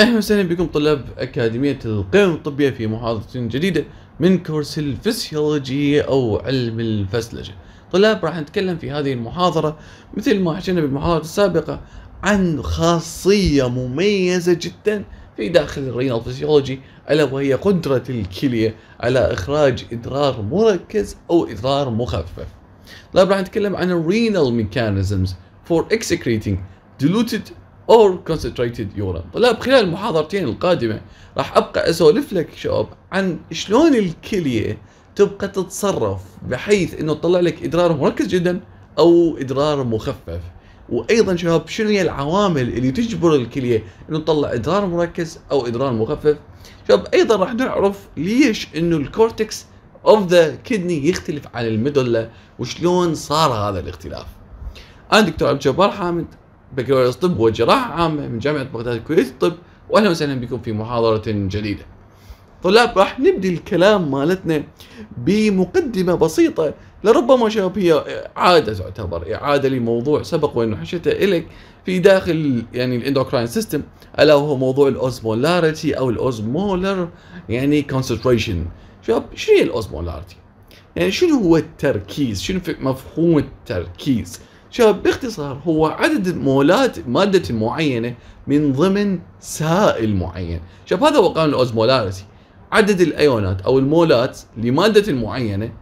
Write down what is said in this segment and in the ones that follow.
اهلا وسهلا بكم طلاب اكاديميه القيم الطبيه في محاضره جديده من كورس الفسيولوجي او علم الفسلجه. طلاب راح نتكلم في هذه المحاضره مثل ما حكينا بالمحاضره السابقه عن خاصيه مميزه جدا في داخل الرينال فسيولوجي الا وهي قدره الكليه على اخراج ادرار مركز او ادرار مخفف. طلاب راح نتكلم عن الرينال ميكانيزمز فور اكسكريتينج diluted or concentrated Europe طلاب خلال المحاضرتين القادمة راح أبقى أسولف لك شوب عن شلون الكلية تبقى تتصرف بحيث أنه تطلع لك إدرار مركز جدا أو إدرار مخفف وايضا شباب شنو هي العوامل اللي تجبر الكليه انه تطلع ادرار مركز او ادرار مخفف شباب ايضا راح نعرف ليش انه الكورتكس اوف ذا كدني يختلف عن الميدولا وشلون صار هذا الاختلاف انا دكتور عبد الجبار حامد بكالوريوس طب وجراحة عامة من جامعة بغداد الكويت الطب وأهلا وسهلا بكم في محاضرة جديدة طلاب راح نبدي الكلام مالتنا بمقدمة بسيطة لربما شباب هي عادة تعتبر إعادة لموضوع سبق وأنه حشته إليك في داخل يعني الاندوكراين سيستم ألا وهو موضوع الأوزمولاريتي أو الأوزمولر يعني كونسنتريشن شباب شنو هي الأوزمولاريتي؟ يعني شنو هو التركيز؟ شنو مفهوم التركيز؟ شباب باختصار هو عدد مولات مادة معينة من ضمن سائل معين شباب هذا هو قانون الأوزمولاريتي عدد الأيونات أو المولات لمادة معينة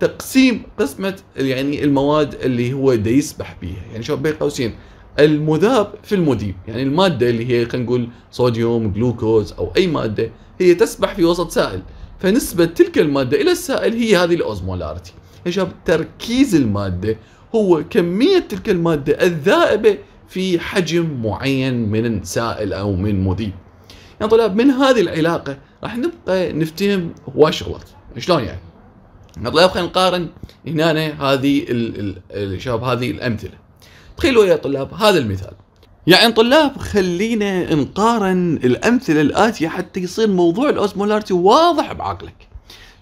تقسيم قسمة يعني المواد اللي هو يسبح بيها يعني شباب بين قوسين المذاب في المذيب يعني المادة اللي هي خلينا نقول صوديوم جلوكوز أو أي مادة هي تسبح في وسط سائل فنسبة تلك المادة إلى السائل هي هذه الأوزمولاريتي يا شباب تركيز المادة هو كمية تلك المادة الذائبة في حجم معين من سائل أو من مذيب يا يعني طلاب من هذه العلاقة راح نبقى نفتهم هواي شغلات شلون يعني يا طلاب خلينا نقارن هنا هذه الشباب هذه الأمثلة تخيلوا يا طلاب هذا المثال يعني طلاب خلينا نقارن الأمثلة الآتية حتى يصير موضوع الاوزمولارتي واضح بعقلك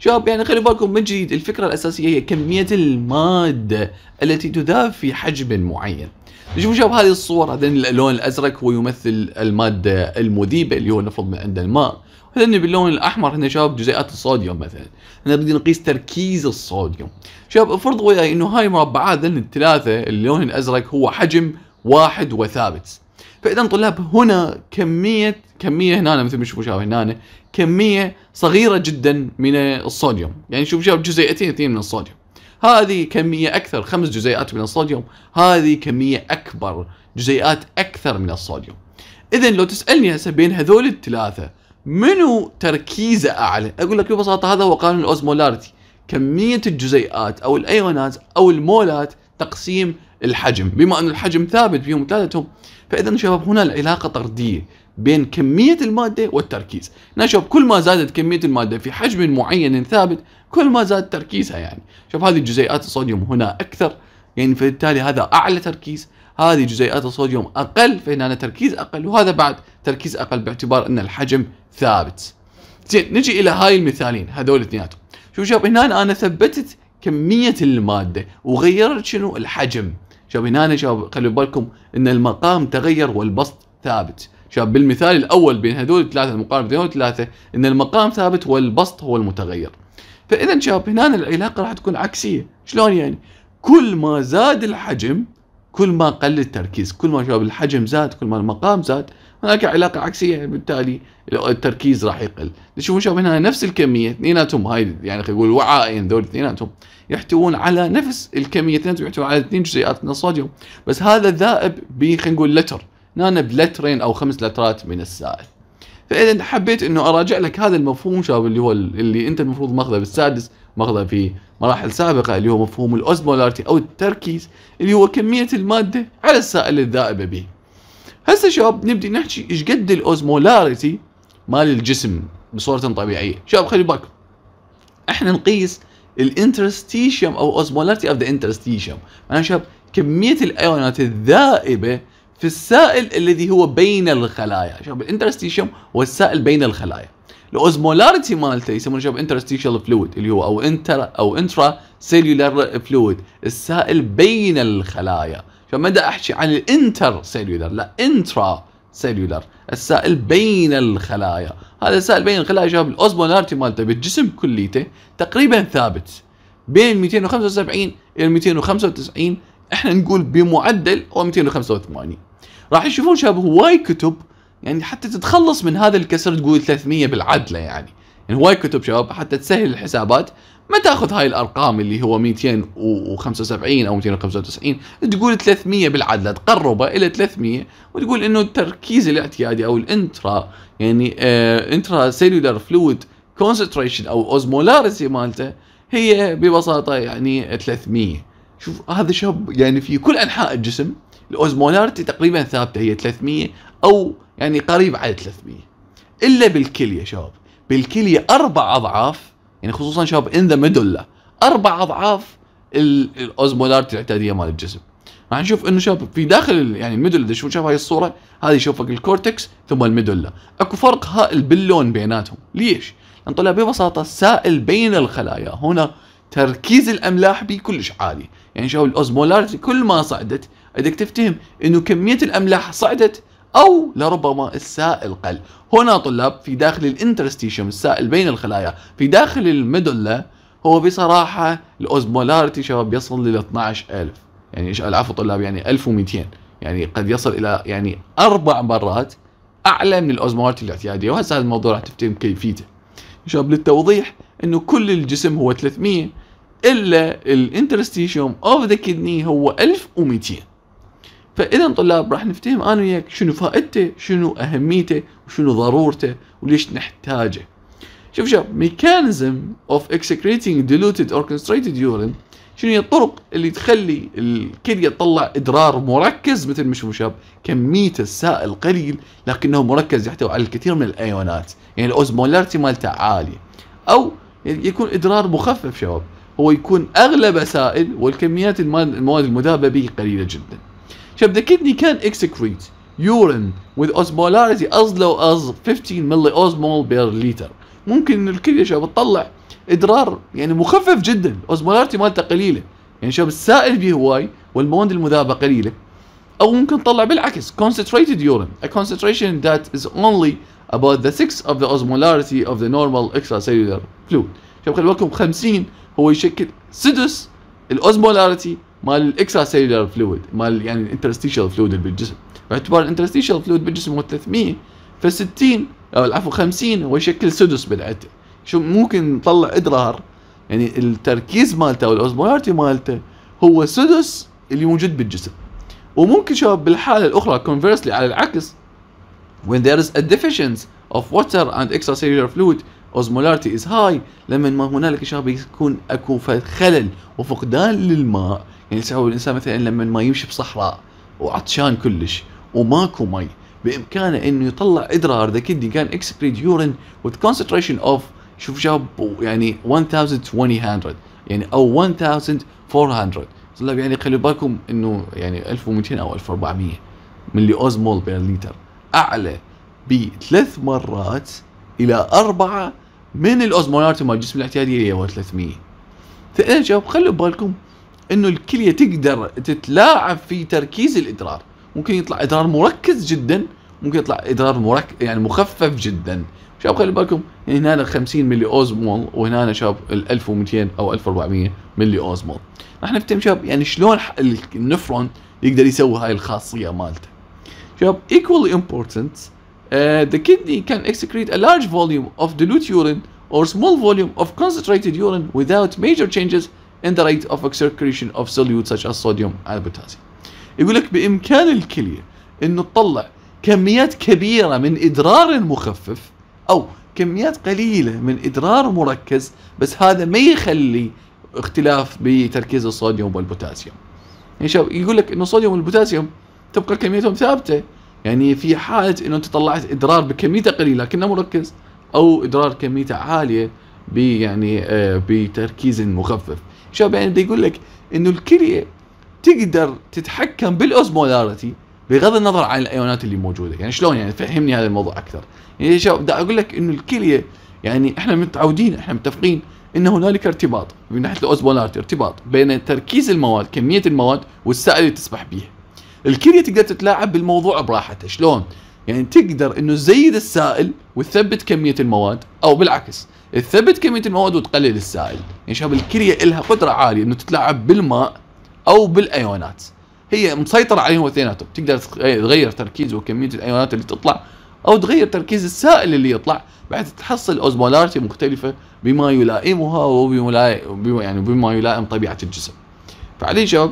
شباب يعني خلي بالكم من جديد الفكرة الأساسية هي كمية المادة التي تذاب في حجم معين شوفوا شباب هذه الصور هذا اللون الأزرق هو يمثل المادة المذيبة اللي هو نفرض من عند الماء هذا باللون الأحمر هنا شباب جزيئات الصوديوم مثلا هنا بدي نقيس تركيز الصوديوم شباب افرض وياي انه هاي المربعات ذن الثلاثة اللون الأزرق هو حجم واحد وثابت فاذا طلاب هنا كميه كميه هنا مثل ما تشوفوا شباب هنا كميه صغيره جدا من الصوديوم يعني شوف جاب جزيئتين اثنين من الصوديوم هذه كميه اكثر خمس جزيئات من الصوديوم هذه كميه اكبر جزيئات اكثر من الصوديوم اذا لو تسالني هسه بين هذول الثلاثه منو تركيزه اعلى اقول لك ببساطه هذا هو قانون الأوزمولارتي كميه الجزيئات او الايونات او المولات تقسيم الحجم بما ان الحجم ثابت بيهم ثلاثتهم فاذا شباب هنا العلاقه طرديه بين كمية المادة والتركيز نشوف كل ما زادت كمية المادة في حجم معين ثابت كل ما زاد تركيزها يعني شوف هذه جزيئات الصوديوم هنا أكثر يعني فبالتالي هذا أعلى تركيز هذه جزيئات الصوديوم أقل فهنا أنا تركيز أقل وهذا بعد تركيز أقل باعتبار أن الحجم ثابت زين نجي إلى هاي المثالين هذول اثنيناتهم شوف شوف هنا أنا ثبتت كمية المادة وغيرت شنو الحجم شوف هنا شوف خلوا بالكم أن المقام تغير والبسط ثابت شوف بالمثال الاول بين هذول الثلاثه المقارنه بين هذول الثلاثه ان المقام ثابت والبسط هو المتغير فاذا شباب هنا العلاقه راح تكون عكسيه شلون يعني كل ما زاد الحجم كل ما قل التركيز كل ما شباب الحجم زاد كل ما المقام زاد هناك علاقه عكسيه يعني بالتالي التركيز راح يقل نشوف شباب هنا نفس الكميه اثنيناتهم هاي يعني خلينا نقول وعائين دول اثنيناتهم يحتوون على نفس الكميه اثنيناتهم يحتوون على اثنين جزيئات من الصوديوم بس هذا ذائب ب خلينا نقول لتر هنا بلترين او خمس لترات من السائل فاذا حبيت انه اراجع لك هذا المفهوم شباب اللي هو اللي انت المفروض ماخذه بالسادس ماخذه في مراحل سابقه اللي هو مفهوم الاوزمولارتي او التركيز اللي هو كميه الماده على السائل الذائبه به هسه شباب نبدي نحكي ايش قد الاوزمولارتي مال الجسم بصوره طبيعيه شباب خلي بالك احنا نقيس الانترستيشيوم او اوزمولارتي اوف ذا انترستيشيوم معناها شباب كميه الايونات الذائبه في السائل الذي هو بين الخلايا شباب الانترستيشيوم والسائل بين الخلايا الاوزمولاريتي مالته يسمونه شباب انترستيشال فلويد اللي هو او انتر او انترا سيلولار فلويد السائل بين الخلايا شباب ما احكي عن الانتر سيلولار لا انترا سيلولار السائل بين الخلايا هذا السائل بين الخلايا شباب الاوزمولاريتي مالته بالجسم كليته تقريبا ثابت بين 275 الى 295 احنا نقول بمعدل هو 285 راح يشوفون شباب هواي كتب يعني حتى تتخلص من هذا الكسر تقول 300 بالعدله يعني يعني هواي كتب شباب حتى تسهل الحسابات ما تاخذ هاي الارقام اللي هو 275 او 295 تقول 300 بالعدله تقربه الى 300 وتقول انه التركيز الاعتيادي او الانترا يعني آه انترا سيلولار فلويد كونسنتريشن او اوزمولاريتي مالته هي ببساطه يعني 300 شوف هذا شاب يعني في كل انحاء الجسم الاوزمولارتي تقريبا ثابته هي 300 او يعني قريب على 300 الا بالكليه شباب بالكليه اربع اضعاف يعني خصوصا شباب ان ذا ميدولا اربع اضعاف الاوزمولارتي الاعتياديه مال الجسم راح نشوف انه شباب في داخل يعني الميدولا اذا شوف هاي الصوره هذه شوفك الكورتكس ثم الميدولا اكو فرق هائل باللون بيناتهم ليش؟ لان طلع ببساطه سائل بين الخلايا هنا تركيز الاملاح به كلش عالي يعني شباب الاوزمولارتي كل ما صعدت بدك تفتهم انه كميه الاملاح صعدت أو لربما السائل قل هنا طلاب في داخل الانترستيشيوم السائل بين الخلايا في داخل الميدولا هو بصراحة الأوزمولاريتي شباب يصل الى 12000 يعني ايش العفو طلاب يعني 1200 يعني قد يصل إلى يعني أربع مرات أعلى من الأوزمولاريتي الاعتيادية وهسه هذا الموضوع راح تفتهم كيفيته شباب للتوضيح أنه كل الجسم هو 300 إلا الانترستيشيوم أوف ذا كدني هو 1200 فاذا طلاب راح نفتهم انا وياك شنو فائدته شنو اهميته وشنو ضرورته وليش نحتاجه شوف شوف ميكانيزم اوف اكسكريتنج ديلوتد اور كونستريتد يورين شنو هي الطرق اللي تخلي الكلية تطلع ادرار مركز مثل ما شباب كمية السائل قليل لكنه مركز يحتوي على الكثير من الايونات يعني الاوزمولارتي مالته عاليه او يكون ادرار مخفف شباب هو يكون اغلبه سائل والكميات المواد المذابه به قليله جدا شاب ذا كدني كان اكسكريت يورين وذ اوزمولاريتي از لو از 15 ملي اوزمول بير لتر ممكن انه الكليه شاب تطلع ادرار يعني مخفف جدا اوزمولاريتي مالته قليله يعني شاب السائل بيه هواي والمواد المذابه قليله او ممكن تطلع بالعكس concentrated urine a concentration that is only about the sixth of the osmolarity of the normal extracellular fluid شوف خلي بالكم 50 هو يشكل سدس الاوزمولاريتي مال الاكسترا سيلولار فلويد مال يعني الانترستيشال فلويد اللي بالجسم باعتبار الانترستيشال فلويد بالجسم هو 300 ف 60 او العفو 50 هو يشكل سدس بالعده شو ممكن نطلع ادرار يعني التركيز مالته او الاوزمولاريتي مالته هو سدس اللي موجود بالجسم وممكن شباب بالحاله الاخرى كونفرسلي على العكس when there is a deficiency of water and extracellular fluid اوزمولارتي از هاي لما ما هنالك شباب بيكون اكو خلل وفقدان للماء يعني يسوي الانسان مثلا لما ما يمشي بصحراء وعطشان كلش وماكو مي بامكانه انه يطلع ادرار ذا كيدني كان اكسكريت يورين وذ كونسنتريشن اوف شوف شباب يعني 1200 يعني او 1400 طلاب يعني خلوا بالكم انه يعني 1200 او 1400 ملي اوزمول بير لتر اعلى بثلاث مرات الى اربعه من الاوزمولارتي مال الجسم الاعتيادي اللي هو 300 ثاني شباب خلوا بالكم انه الكليه تقدر تتلاعب في تركيز الادرار ممكن يطلع ادرار مركز جدا ممكن يطلع ادرار مرك... يعني مخفف جدا شباب خلوا بالكم هنا 50 ملي اوزمول وهنا شباب ال 1200 او 1400 ملي اوزمول راح نفتهم شباب يعني شلون النفرون يقدر يسوي هاي الخاصيه مالته شباب ايكوال امبورتنت Uh, the kidney can excrete a large volume of dilute urine or small volume of concentrated urine without major changes in the rate of excretion of solutes such as sodium and potassium. يقول لك بإمكان الكلية إنه تطلع كميات كبيرة من إدرار مخفف أو كميات قليلة من إدرار مركز بس هذا ما يخلي اختلاف بتركيز الصوديوم والبوتاسيوم. يعني يقول لك إنه الصوديوم والبوتاسيوم تبقى كميتهم ثابتة يعني في حاله انه انت طلعت ادرار بكميته قليله لكنه مركز او ادرار كميته عاليه يعني آه، بتركيز مخفف شباب يعني بده يقول لك انه الكليه تقدر تتحكم بالاوزمولاريتي بغض النظر عن الايونات اللي موجوده يعني شلون يعني فهمني هذا الموضوع اكثر يعني شباب بدي اقول لك انه الكليه يعني احنا متعودين احنا متفقين ان هنالك ارتباط من ناحيه الاوزمولاريتي ارتباط بين تركيز المواد كميه المواد والسائل اللي تسبح بها الكريه تقدر تتلاعب بالموضوع براحتها شلون يعني تقدر انه تزيد السائل وتثبت كميه المواد او بالعكس تثبت كميه المواد وتقلل السائل يعني شباب الكريه لها قدره عاليه انه تتلاعب بالماء او بالايونات هي مسيطره عليهم اثنيناتهم تقدر إيه، تغير تركيز وكميه الايونات اللي تطلع او تغير تركيز السائل اللي يطلع بحيث تحصل اوزمولارتي مختلفه بما يلائمها وبما يعني بما يلائم طبيعه الجسم فعليه شباب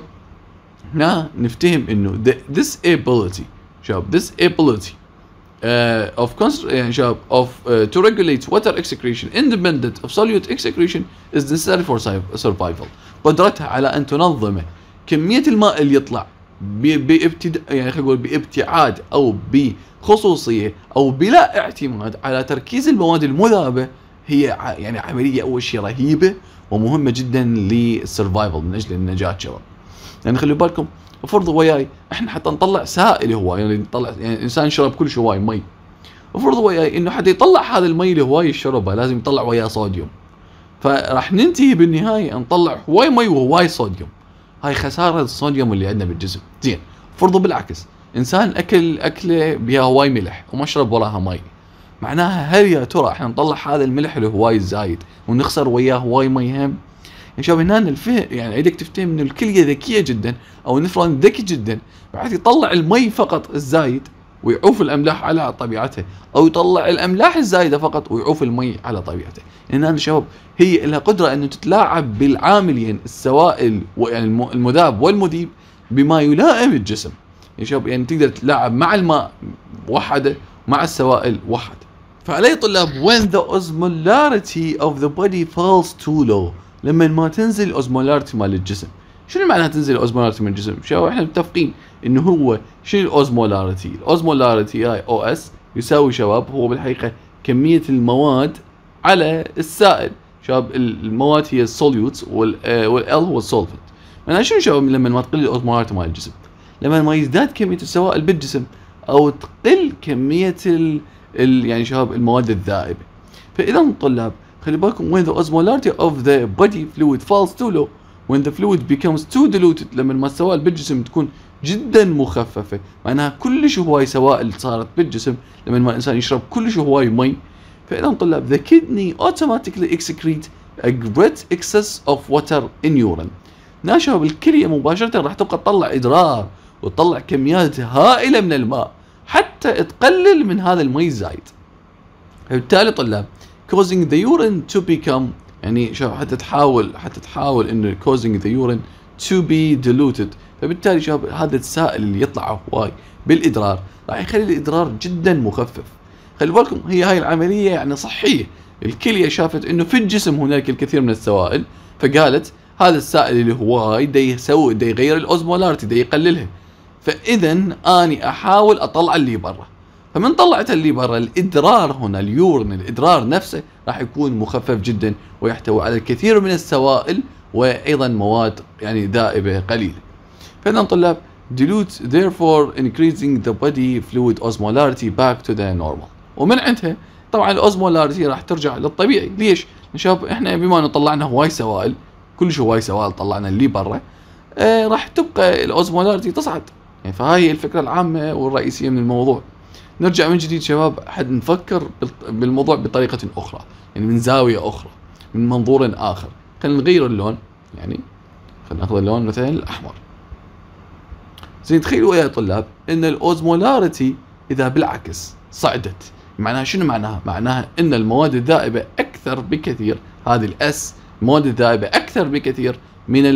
هنا نفتهم انه the, this ability شباب this ability uh, of يعني شباب of uh, to regulate water excretion independent of solute excretion is necessary for survival قدرتها على ان تنظم كميه الماء اللي يطلع بابتداء يعني خلينا نقول بابتعاد او بخصوصيه او بلا اعتماد على تركيز المواد المذابه هي يعني عمليه اول شيء رهيبه ومهمه جدا للسرفايفل من اجل النجاه شباب يعني خلوا بالكم افرضوا وياي احنا حتى نطلع سائل هواي يعني نطلع يعني انسان شرب كل هواي مي افرضوا وياي انه حتى يطلع هذا المي اللي هواي يشربها لازم يطلع وياه صوديوم فراح ننتهي بالنهايه نطلع هواي مي وهواي صوديوم هاي خساره الصوديوم اللي عندنا بالجسم زين فرضوا بالعكس انسان اكل اكله بها هواي ملح وما شرب وراها مي معناها هل يا ترى احنا نطلع هذا الملح اللي هواي الزايد ونخسر وياه هواي مي هم شوفنا هنا الفه يعني ايدك تفتهم ان الكليه ذكيه جدا او النفران ذكي جدا بحيث يطلع المي فقط الزايد ويعوف الاملاح على طبيعته او يطلع الاملاح الزايده فقط ويعوف المي على طبيعته لان يعني شباب هي لها قدره انه تتلاعب بالعاملين السوائل يعني المذاب والمذيب بما يلائم الجسم يا شباب يعني تقدر تتلاعب مع الماء وحده مع السوائل وحده فعلي طلاب when the osmolarity of the body falls too low لما ما تنزل اوزمولارتي مال الجسم شنو معناها تنزل الاوزمولارتي من الجسم؟ شو احنا متفقين انه هو شنو الاوزمولارتي الاوزمولارتي اي او اس يساوي شباب هو بالحقيقه كميه المواد على السائل شباب المواد هي السوليوتس والال آه، هو السولفنت معناها شنو شباب لما ما تقل الاوزمولارتي مال الجسم؟ لما ما يزداد كميه السوائل بالجسم او تقل كميه ال... ال... يعني شباب المواد الذائبه فاذا طلاب خلي بالكم when the osmolarity of the body fluid falls too low when the fluid becomes too diluted لما المسوائل بالجسم تكون جدا مخففة معناها كلش هواي سوائل صارت بالجسم لما الإنسان يشرب كلش هواي مي فإذا طلاب the kidney automatically excrete a great excess of water in urine ناشها نعم بالكلية مباشرة راح تبقى تطلع إدرار وتطلع كميات هائلة من الماء حتى تقلل من هذا المي الزايد فبالتالي طلاب causing the urine to become يعني شوف حتى تحاول حتى تحاول انه causing the urine to be diluted فبالتالي شوف هذا السائل اللي يطلع هواي بالادرار راح يخلي الادرار جدا مخفف خلي بالكم هي هاي العمليه يعني صحيه الكليه شافت انه في الجسم هناك الكثير من السوائل فقالت هذا السائل اللي هواي دا يسوي دا يغير الاوزمولارتي دا يقللها فاذا اني احاول اطلع اللي برا فمن طلعتها اللي برا الادرار هنا اليورن الادرار نفسه راح يكون مخفف جدا ويحتوي على الكثير من السوائل وايضا مواد يعني ذائبه قليله فاذا طلاب dilutes therefore increasing the body fluid osmolarity back to the normal ومن عندها طبعا الاوزمولارتي راح ترجع للطبيعي ليش شباب احنا بما انه طلعنا هواي سوائل كلش هواي سوائل طلعنا اللي برا اه راح تبقى الاوزمولارتي تصعد يعني فهاي الفكره العامه والرئيسيه من الموضوع نرجع من جديد شباب حد نفكر بالموضوع بطريقه اخرى يعني من زاويه اخرى من منظور اخر خلينا نغير اللون يعني خلينا ناخذ اللون مثلا الاحمر زين تخيلوا يا طلاب ان الاوزمولاريتي اذا بالعكس صعدت معناها شنو معناها معناها ان المواد الذائبه اكثر بكثير هذه الاس المواد الذائبه اكثر بكثير من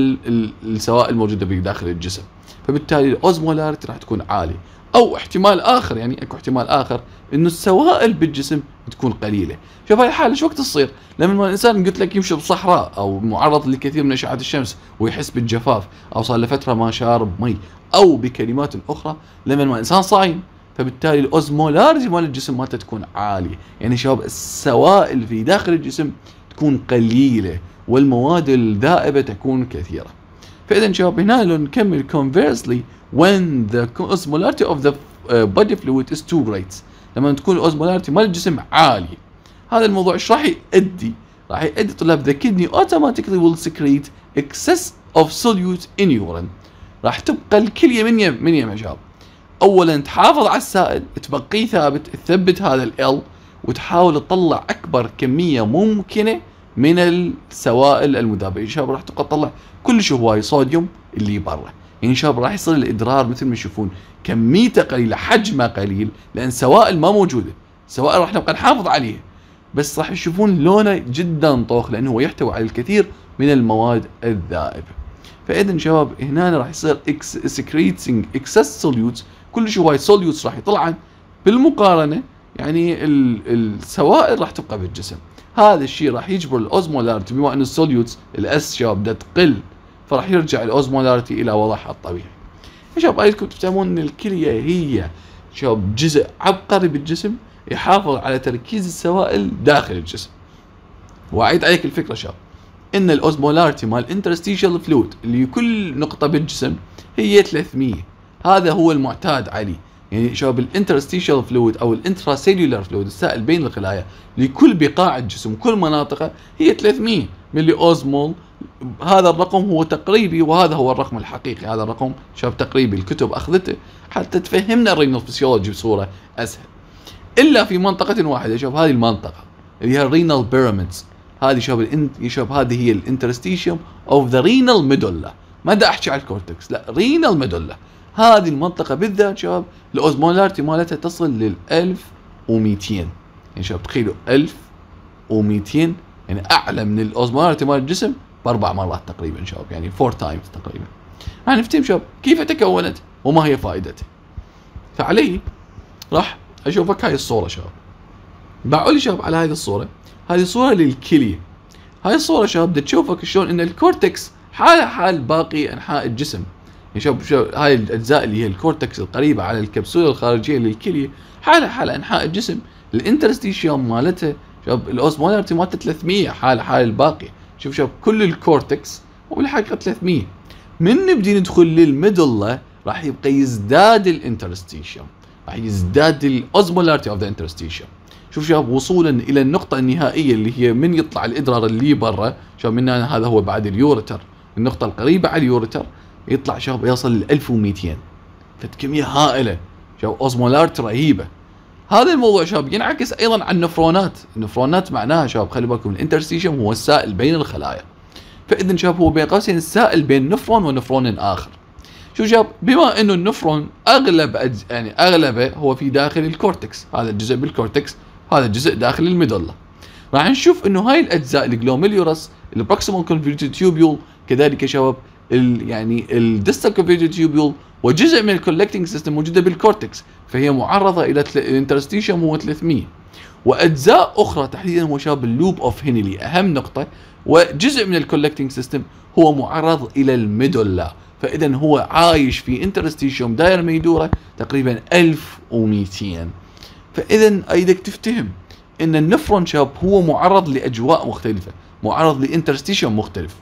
السوائل الموجوده بداخل الجسم فبالتالي الاوزمولاريتي راح تكون عالية او احتمال اخر يعني اكو احتمال اخر انه السوائل بالجسم تكون قليله شوف هاي الحاله شو وقت تصير لما الانسان قلت لك يمشي بصحراء او معرض لكثير من اشعه الشمس ويحس بالجفاف او صار لفتره ما شارب مي او بكلمات اخرى لما الانسان صايم فبالتالي الاوزمولارجي مال الجسم مالته تكون عاليه يعني شباب السوائل في داخل الجسم تكون قليله والمواد الذائبه تكون كثيره فاذا جواب هنا نكمل conversely when the osmolarity of the uh, body fluid is too great لما تكون الأوزمولارتي مال الجسم عاليه هذا الموضوع ايش راح يؤدي؟ راح يؤدي طلاب the kidney automatically will secrete excess of solute in urine راح تبقى الكليه من يم من يم شباب اولا تحافظ على السائل تبقيه ثابت تثبت هذا ال وتحاول تطلع اكبر كميه ممكنه من السوائل المذابه شباب راح تطلع كلش هواي صوديوم اللي برا شباب راح يصير الادرار مثل ما تشوفون كميته قليله حجمه قليل لان سوائل ما موجوده سوائل راح نبقى نحافظ عليها بس راح تشوفون لونه جدا طوخ لانه هو يحتوي على الكثير من المواد الذائبه فاذا شباب هنا راح يصير اكس سكريتنج اكسس سوليوتس كلش هواي سوليوتس راح يطلعن بالمقارنه يعني السوائل راح تبقى بالجسم هذا الشيء راح يجبر الاوزمولارتي بما ان السوليوتس الاس الاسيا بدها تقل فراح يرجع الاوزمولارتي الى وضعها الطبيعي شباب ايدكم تفهمون ان الكليه هي شباب جزء عبقري بالجسم يحافظ على تركيز السوائل داخل الجسم واعيد عليك الفكره شباب ان الاوزمولارتي مال انترستيشال فلويد اللي كل نقطه بالجسم هي 300 هذا هو المعتاد عليه يعني شباب الانترستيشال فلويد او الانتراسيلولار فلويد السائل بين الخلايا لكل بقاع الجسم كل مناطقه هي 300 ملي اوزمول هذا الرقم هو تقريبي وهذا هو الرقم الحقيقي هذا الرقم شباب تقريبي الكتب اخذته حتى تفهمنا الرينال فسيولوجي بصوره اسهل الا في منطقه واحده شوف هذه المنطقه اللي هي الرينال بيراميدز هذه شوف شباب هذه هي الانترستيشيوم اوف ذا رينال ميدولا ما دا احكي على الكورتكس لا رينال ميدولا هذه المنطقه بالذات شباب الاوزمولارتي مالتها تصل لل 1200 يعني شباب تخيلوا 1200 يعني اعلى من الاوزمولارتي مال الجسم باربع مرات تقريبا شباب يعني فور تايمز تقريبا هنفتهم يعني شباب كيف تكونت وما هي فائدته فعلي راح اشوفك هاي الصوره شباب باعوا لي شباب على هذه الصوره هذه صوره للكليه هاي الصوره شباب تشوفك شلون ان الكورتكس حاله حال باقي انحاء الجسم شوف شوف هاي الاجزاء اللي هي الكورتكس القريبه على الكبسوله الخارجيه للكليه حالها حال انحاء الجسم الانترستيشيوم مالتها شوف الاوزمولارتي مالته 300 حال حال الباقي شوف شوف كل الكورتكس وبالحقيقه 300 من نبدي ندخل للميدل راح يبقى يزداد الانترستيشيوم راح يزداد الاوزمولارتي اوف ذا انترستيشيوم شوف شوف وصولا الى النقطه النهائيه اللي هي من يطلع الادرار اللي برا شوف من هنا هذا هو بعد اليورتر النقطه القريبه على اليورتر يطلع شاب يصل ل 1200 فكميه هائله شو اوزمولارت رهيبه هذا الموضوع شاب ينعكس ايضا على النفرونات النفرونات معناها شاب خلي بالكم الانترستيشن هو السائل بين الخلايا فاذا شاب هو بين قوسين السائل بين نفرون ونفرون اخر شو شاب بما انه النفرون اغلب أج... يعني اغلبه هو في داخل الكورتكس هذا الجزء بالكورتكس هذا الجزء داخل الميدولا راح نشوف انه هاي الاجزاء الجلوميليورس البروكسيمال كونفيرجن تيوبيول كذلك شباب يعني الديستال كونفيجن تيوبيول وجزء من الكولكتنج سيستم موجوده بالكورتكس فهي معرضه الى الانترستيشم هو 300 واجزاء اخرى تحديدا هو شاب اللوب اوف هنلي اهم نقطه وجزء من الكولكتنج سيستم هو معرض الى الميدولا فاذا هو عايش في انترستيشيوم داير ميدوره تقريبا 1200 فاذا ايدك تفتهم ان النفرون شاب هو معرض لاجواء مختلفه معرض لانترستيشيوم مختلف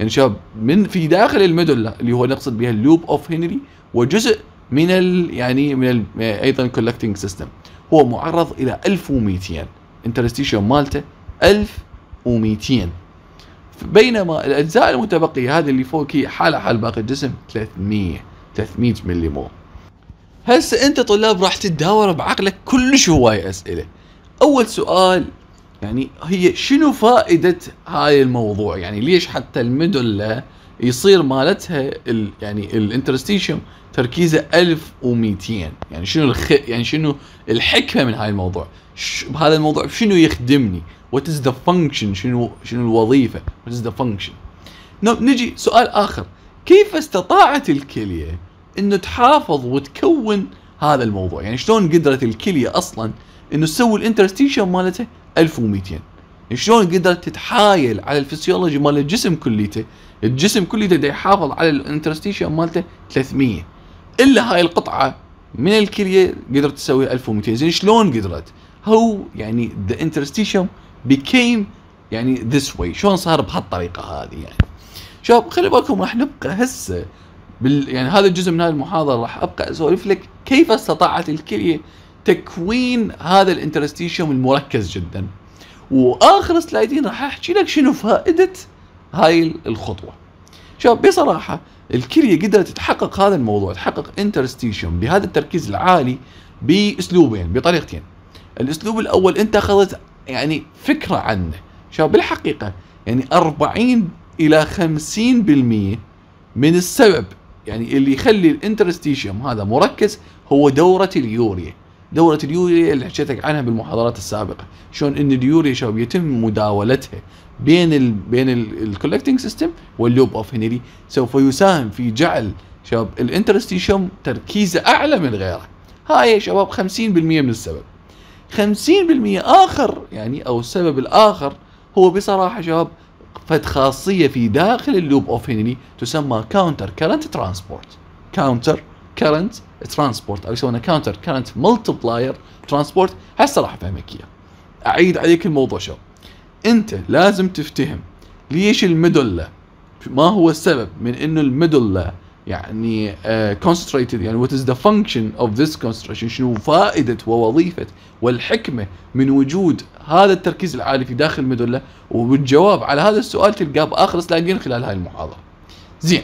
يعني شباب من في داخل الميدولا اللي هو نقصد بها اللوب اوف هنري وجزء من ال يعني من ال ايضا كولكتنج سيستم هو معرض الى 1200 انترستيشن مالته 1200 بينما الاجزاء المتبقيه هذه اللي فوق هي حاله حال باقي الجسم 300 300 ملي مول هسه انت طلاب راح تتداور بعقلك كلش هواي اسئله اول سؤال يعني هي شنو فائدة هاي الموضوع يعني ليش حتى الميدولا يصير مالتها الـ يعني الانترستيشيوم تركيزه 1200 يعني شنو الخ يعني شنو الحكمه من هاي الموضوع بهذا الموضوع شنو يخدمني وات از ذا فانكشن شنو شنو الوظيفه وات از ذا فانكشن نجي سؤال اخر كيف استطاعت الكليه انه تحافظ وتكون هذا الموضوع يعني شلون قدرت الكليه اصلا انه تسوي الانترستيشن مالتها 1200 شلون قدرت تتحايل على الفسيولوجي مال الجسم كليته الجسم كليته دا يحافظ على الانترستيشن مالته 300 الا هاي القطعه من الكليه قدرت تسوي 1200 زين شلون قدرت هو يعني ذا انترستيشن بيكيم يعني ذس واي شلون صار بهالطريقه هذه يعني شباب خلي بالكم راح نبقى هسه بال يعني هذا الجزء من هذه المحاضره راح ابقى اسولف لك كيف استطاعت الكليه تكوين هذا الانترستيشيوم المركز جدا واخر سلايدين راح احكي لك شنو فائده هاي الخطوه شباب بصراحه الكليه قدرت تحقق هذا الموضوع تحقق انترستيشيوم بهذا التركيز العالي باسلوبين بطريقتين الاسلوب الاول انت اخذت يعني فكره عنه شباب بالحقيقه يعني 40 الى 50% من السبب يعني اللي يخلي الانترستيشيوم هذا مركز هو دوره اليوريا دوره اليوريا اللي حكيتك عنها بالمحاضرات السابقه شلون ان اليوريا شباب يتم مداولتها بين الـ بين الكولكتنج سيستم واللوب اوف هنري سوف يساهم في جعل شباب الانترست تركيزه اعلى من غيره هاي يا شباب 50% من السبب 50% اخر يعني او السبب الاخر هو بصراحه شباب فد خاصيه في داخل اللوب اوف هنري تسمى كاونتر كرنت ترانسبورت كاونتر كرنت ترانسبورت او يسمونه كاونتر كرنت ملتبلاير ترانسبورت هسه راح افهمك اياه اعيد عليك الموضوع شو انت لازم تفتهم ليش الميدولا ما هو السبب من انه الميدولا يعني كونستريتد آه، uh, يعني وات از ذا فانكشن اوف ذيس كونستريشن شنو فائده ووظيفه والحكمه من وجود هذا التركيز العالي في داخل الميدولا والجواب على هذا السؤال تلقاه باخر سلايدين خلال هاي المحاضره. زين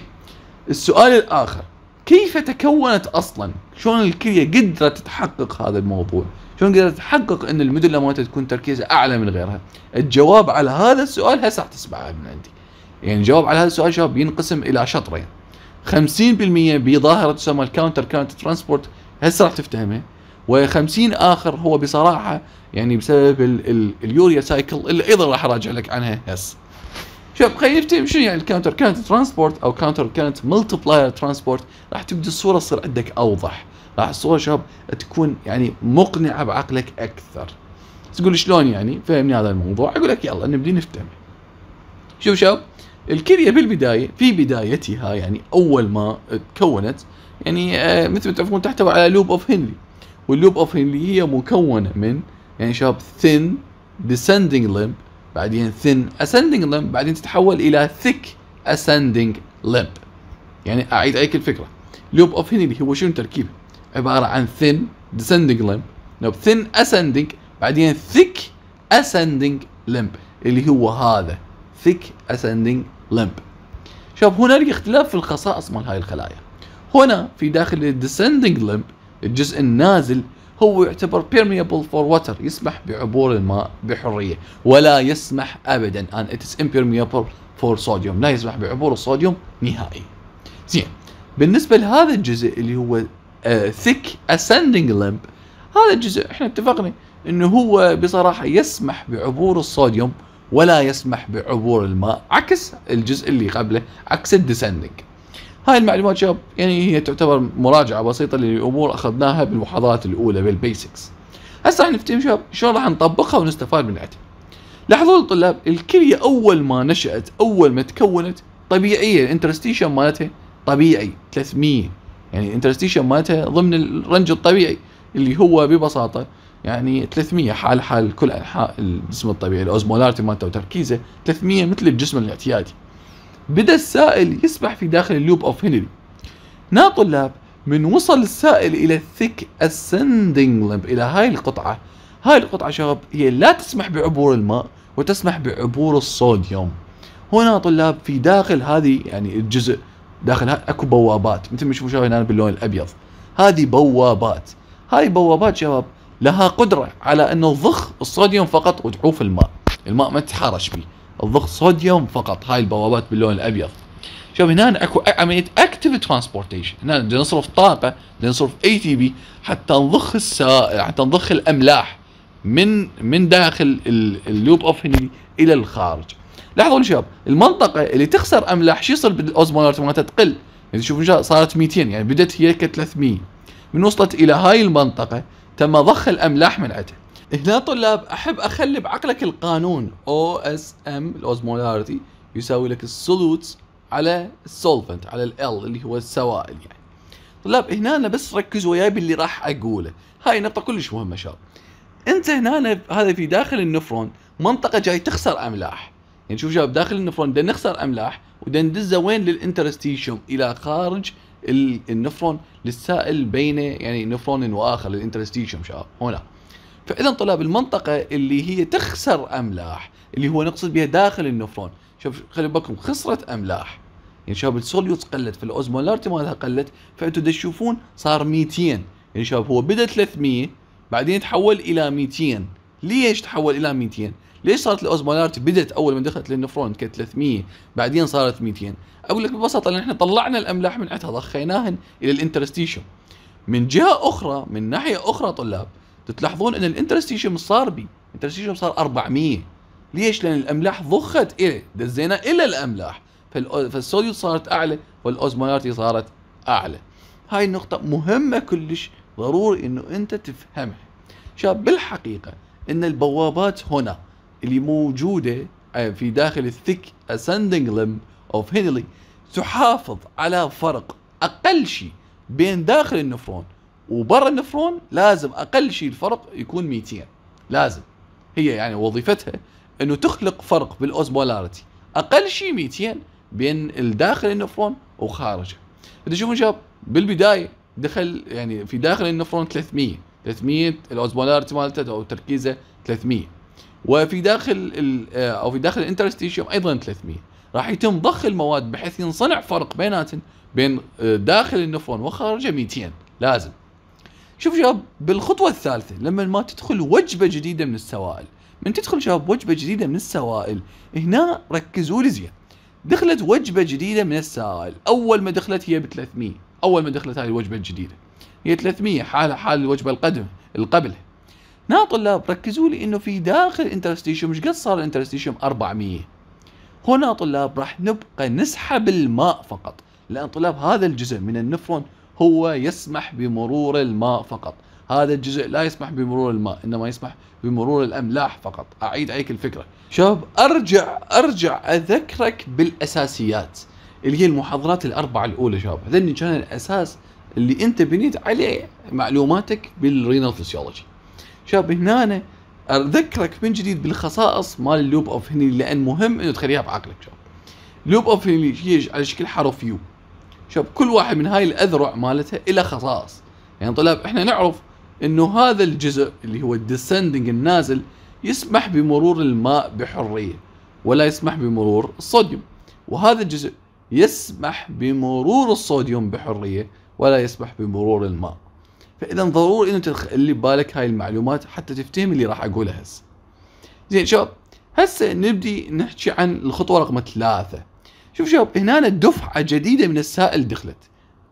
السؤال الاخر كيف تكونت اصلا؟ شلون الكليه قدرت تحقق هذا الموضوع؟ شلون قدرت تحقق ان المدلة مالتها تكون تركيزها اعلى من غيرها؟ الجواب على هذا السؤال هسه راح تسمعه من عندي. يعني الجواب على هذا السؤال شباب ينقسم الى شطرين. 50% بظاهره تسمى الكاونتر كاونت ترانسبورت هسه راح تفتهمها. و50 اخر هو بصراحه يعني بسبب اليوريا سايكل اللي ايضا راح اراجع لك عنها هسه. شوف خيرتي شنو يعني الكاونتر كانت ترانسبورت او كاونتر كانت ملتبلاير ترانسبورت راح تبدي الصوره تصير عندك اوضح راح الصوره شباب تكون يعني مقنعه بعقلك اكثر تقول شلون يعني فهمني هذا الموضوع اقول لك يلا نبدي نفتهم شوف شباب الكليه بالبدايه في بدايتها يعني اول ما تكونت يعني آه مثل ما تعرفون تحتوي على لوب اوف هنلي واللوب اوف هنلي هي مكونه من يعني شباب ثين descending limb بعدين thin ascending limb بعدين تتحول الى thick ascending limb يعني اعيد عليك الفكره لوب اوف هنلي هو شنو تركيبه عباره عن thin descending limb no thin ascending بعدين thick ascending limb اللي هو هذا thick ascending limb شوف هنالك اختلاف في الخصائص مال هاي الخلايا هنا في داخل الديسندنج limb الجزء النازل هو يعتبر permeable for water يسمح بعبور الماء بحرية ولا يسمح أبدا and it is impermeable for sodium لا يسمح بعبور الصوديوم نهائي زين بالنسبة لهذا الجزء اللي هو آه، thick ascending limb هذا الجزء احنا اتفقنا انه هو بصراحة يسمح بعبور الصوديوم ولا يسمح بعبور الماء عكس الجزء اللي قبله عكس الديسندنج هاي المعلومات شباب يعني هي تعتبر مراجعه بسيطه للامور اخذناها بالمحاضرات الاولى بالبيسكس هسه راح نفتهم شباب شلون راح نطبقها ونستفاد منها لاحظوا الطلاب الكليه اول ما نشات اول ما تكونت طبيعيه الانترستيشن مالتها طبيعي 300 يعني الانترستيشن مالتها ضمن الرنج الطبيعي اللي هو ببساطه يعني 300 حال حال كل انحاء الجسم الطبيعي الاوزمولارتي مالته وتركيزه 300 مثل الجسم الاعتيادي بدا السائل يسبح في داخل اللوب اوف هنري هنا طلاب من وصل السائل الى الثيك اسندنج لمب الى هاي القطعه هاي القطعه شباب هي لا تسمح بعبور الماء وتسمح بعبور الصوديوم هنا طلاب في داخل هذه يعني الجزء داخل اكو بوابات مثل ما تشوفوا شباب هنا باللون الابيض هذه بوابات هاي بوابات شباب لها قدره على انه تضخ الصوديوم فقط وتعوف الماء الماء ما تتحارش بيه الضغط صوديوم فقط هاي البوابات باللون الابيض شوف هنا اكو عمليه اكتف ترانسبورتيشن هنا بدنا نصرف طاقه بدنا نصرف اي تي بي حتى نضخ السائل حتى نضخ الاملاح من من داخل اللوب اوف الى الخارج لاحظوا شباب المنطقه اللي تخسر املاح شو يصير بالاوزمولارتي مالتها تقل يعني شوفوا صارت 200 يعني بدت هي ك 300 من وصلت الى هاي المنطقه تم ضخ الاملاح من عندها هنا طلاب احب اخلي بعقلك القانون او اس ام الاوزمولاريتي يساوي لك السولوتس على السولفنت على ال اللي هو السوائل يعني طلاب هنا أنا بس ركزوا وياي باللي راح اقوله هاي نقطه كلش مهمه شباب انت هنا هذا في داخل النفرون منطقه جاي تخسر املاح يعني شوف شباب داخل النفرون بدنا نخسر املاح وبدنا ندزه وين للانترستيشيوم الى خارج النفرون للسائل بين يعني نفرون واخر للانترستيشوم شباب هنا فاذا طلاب المنطقه اللي هي تخسر املاح اللي هو نقصد بها داخل النفرون شوف خلي بالكم خسرت املاح يعني شباب السوليوت قلت فالاوزمولارتي مالها قلت فانتم تشوفون صار 200 يعني شباب هو بدا 300 بعدين تحول الى 200 ليش تحول الى 200 ليش صارت الاوزمولارتي بدت اول ما دخلت للنفرون كانت 300 بعدين صارت 200 اقول لك ببساطه لان احنا طلعنا الاملاح من عندها ضخيناهن الى الانترستيشن من جهه اخرى من ناحيه اخرى طلاب تلاحظون ان الانترستيشن صار بي الانترستيشن صار 400 ليش لان الاملاح ضخت الى دزينا الى الاملاح فالسوليوت صارت اعلى والاوزمولاريتي صارت اعلى هاي النقطة مهمة كلش ضروري انه انت تفهمها شاب بالحقيقة ان البوابات هنا اللي موجودة آه، في داخل الثيك اسندنج لم اوف هينلي تحافظ على فرق اقل شيء بين داخل النفرون وبرا النفرون لازم اقل شيء الفرق يكون 200 لازم هي يعني وظيفتها انه تخلق فرق بالاوزمولاريتي اقل شيء 200 بين الداخل النفرون وخارجه تشوفون شباب بالبدايه دخل يعني في داخل النفرون 300 300 الاوزمولاريتي مالته او تركيزه 300 وفي داخل آه، او في داخل الانترستيشيوم ايضا 300 راح يتم ضخ المواد بحيث ينصنع فرق بيناتهم بين آه، داخل النفرون وخارجه 200 لازم شوف شباب بالخطوه الثالثه لما ما تدخل وجبه جديده من السوائل من تدخل شباب وجبه جديده من السوائل هنا ركزوا لي زين دخلت وجبه جديده من السوائل اول ما دخلت هي ب 300 اول ما دخلت هاي الوجبه الجديده هي 300 حالها حال الوجبه القدم القبل نا طلاب ركزوا لي انه في داخل انترستيشيوم ايش قد صار الانترستيشيوم 400 هنا طلاب راح نبقى نسحب الماء فقط لان طلاب هذا الجزء من النفرون هو يسمح بمرور الماء فقط هذا الجزء لا يسمح بمرور الماء انما يسمح بمرور الاملاح فقط اعيد عليك الفكره شباب ارجع ارجع اذكرك بالاساسيات اللي هي المحاضرات الاربعه الاولى شباب هذني كان الاساس اللي انت بنيت عليه معلوماتك بالرينال فيسيولوجي شباب هنا أنا اذكرك من جديد بالخصائص مال اللوب اوف هني لان مهم انه تخليها بعقلك شباب لوب اوف هني هي على شكل حرف يو شوف كل واحد من هاي الاذرع مالتها إلى خصائص يعني طلاب احنا نعرف انه هذا الجزء اللي هو الديسندنج النازل يسمح بمرور الماء بحريه ولا يسمح بمرور الصوديوم وهذا الجزء يسمح بمرور الصوديوم بحريه ولا يسمح بمرور الماء فاذا ضروري انه تخلي ببالك هاي المعلومات حتى تفتهم اللي راح اقوله هسه زين شباب هسه نبدي نحكي عن الخطوه رقم ثلاثه شوف شوف هنا دفعه جديده من السائل دخلت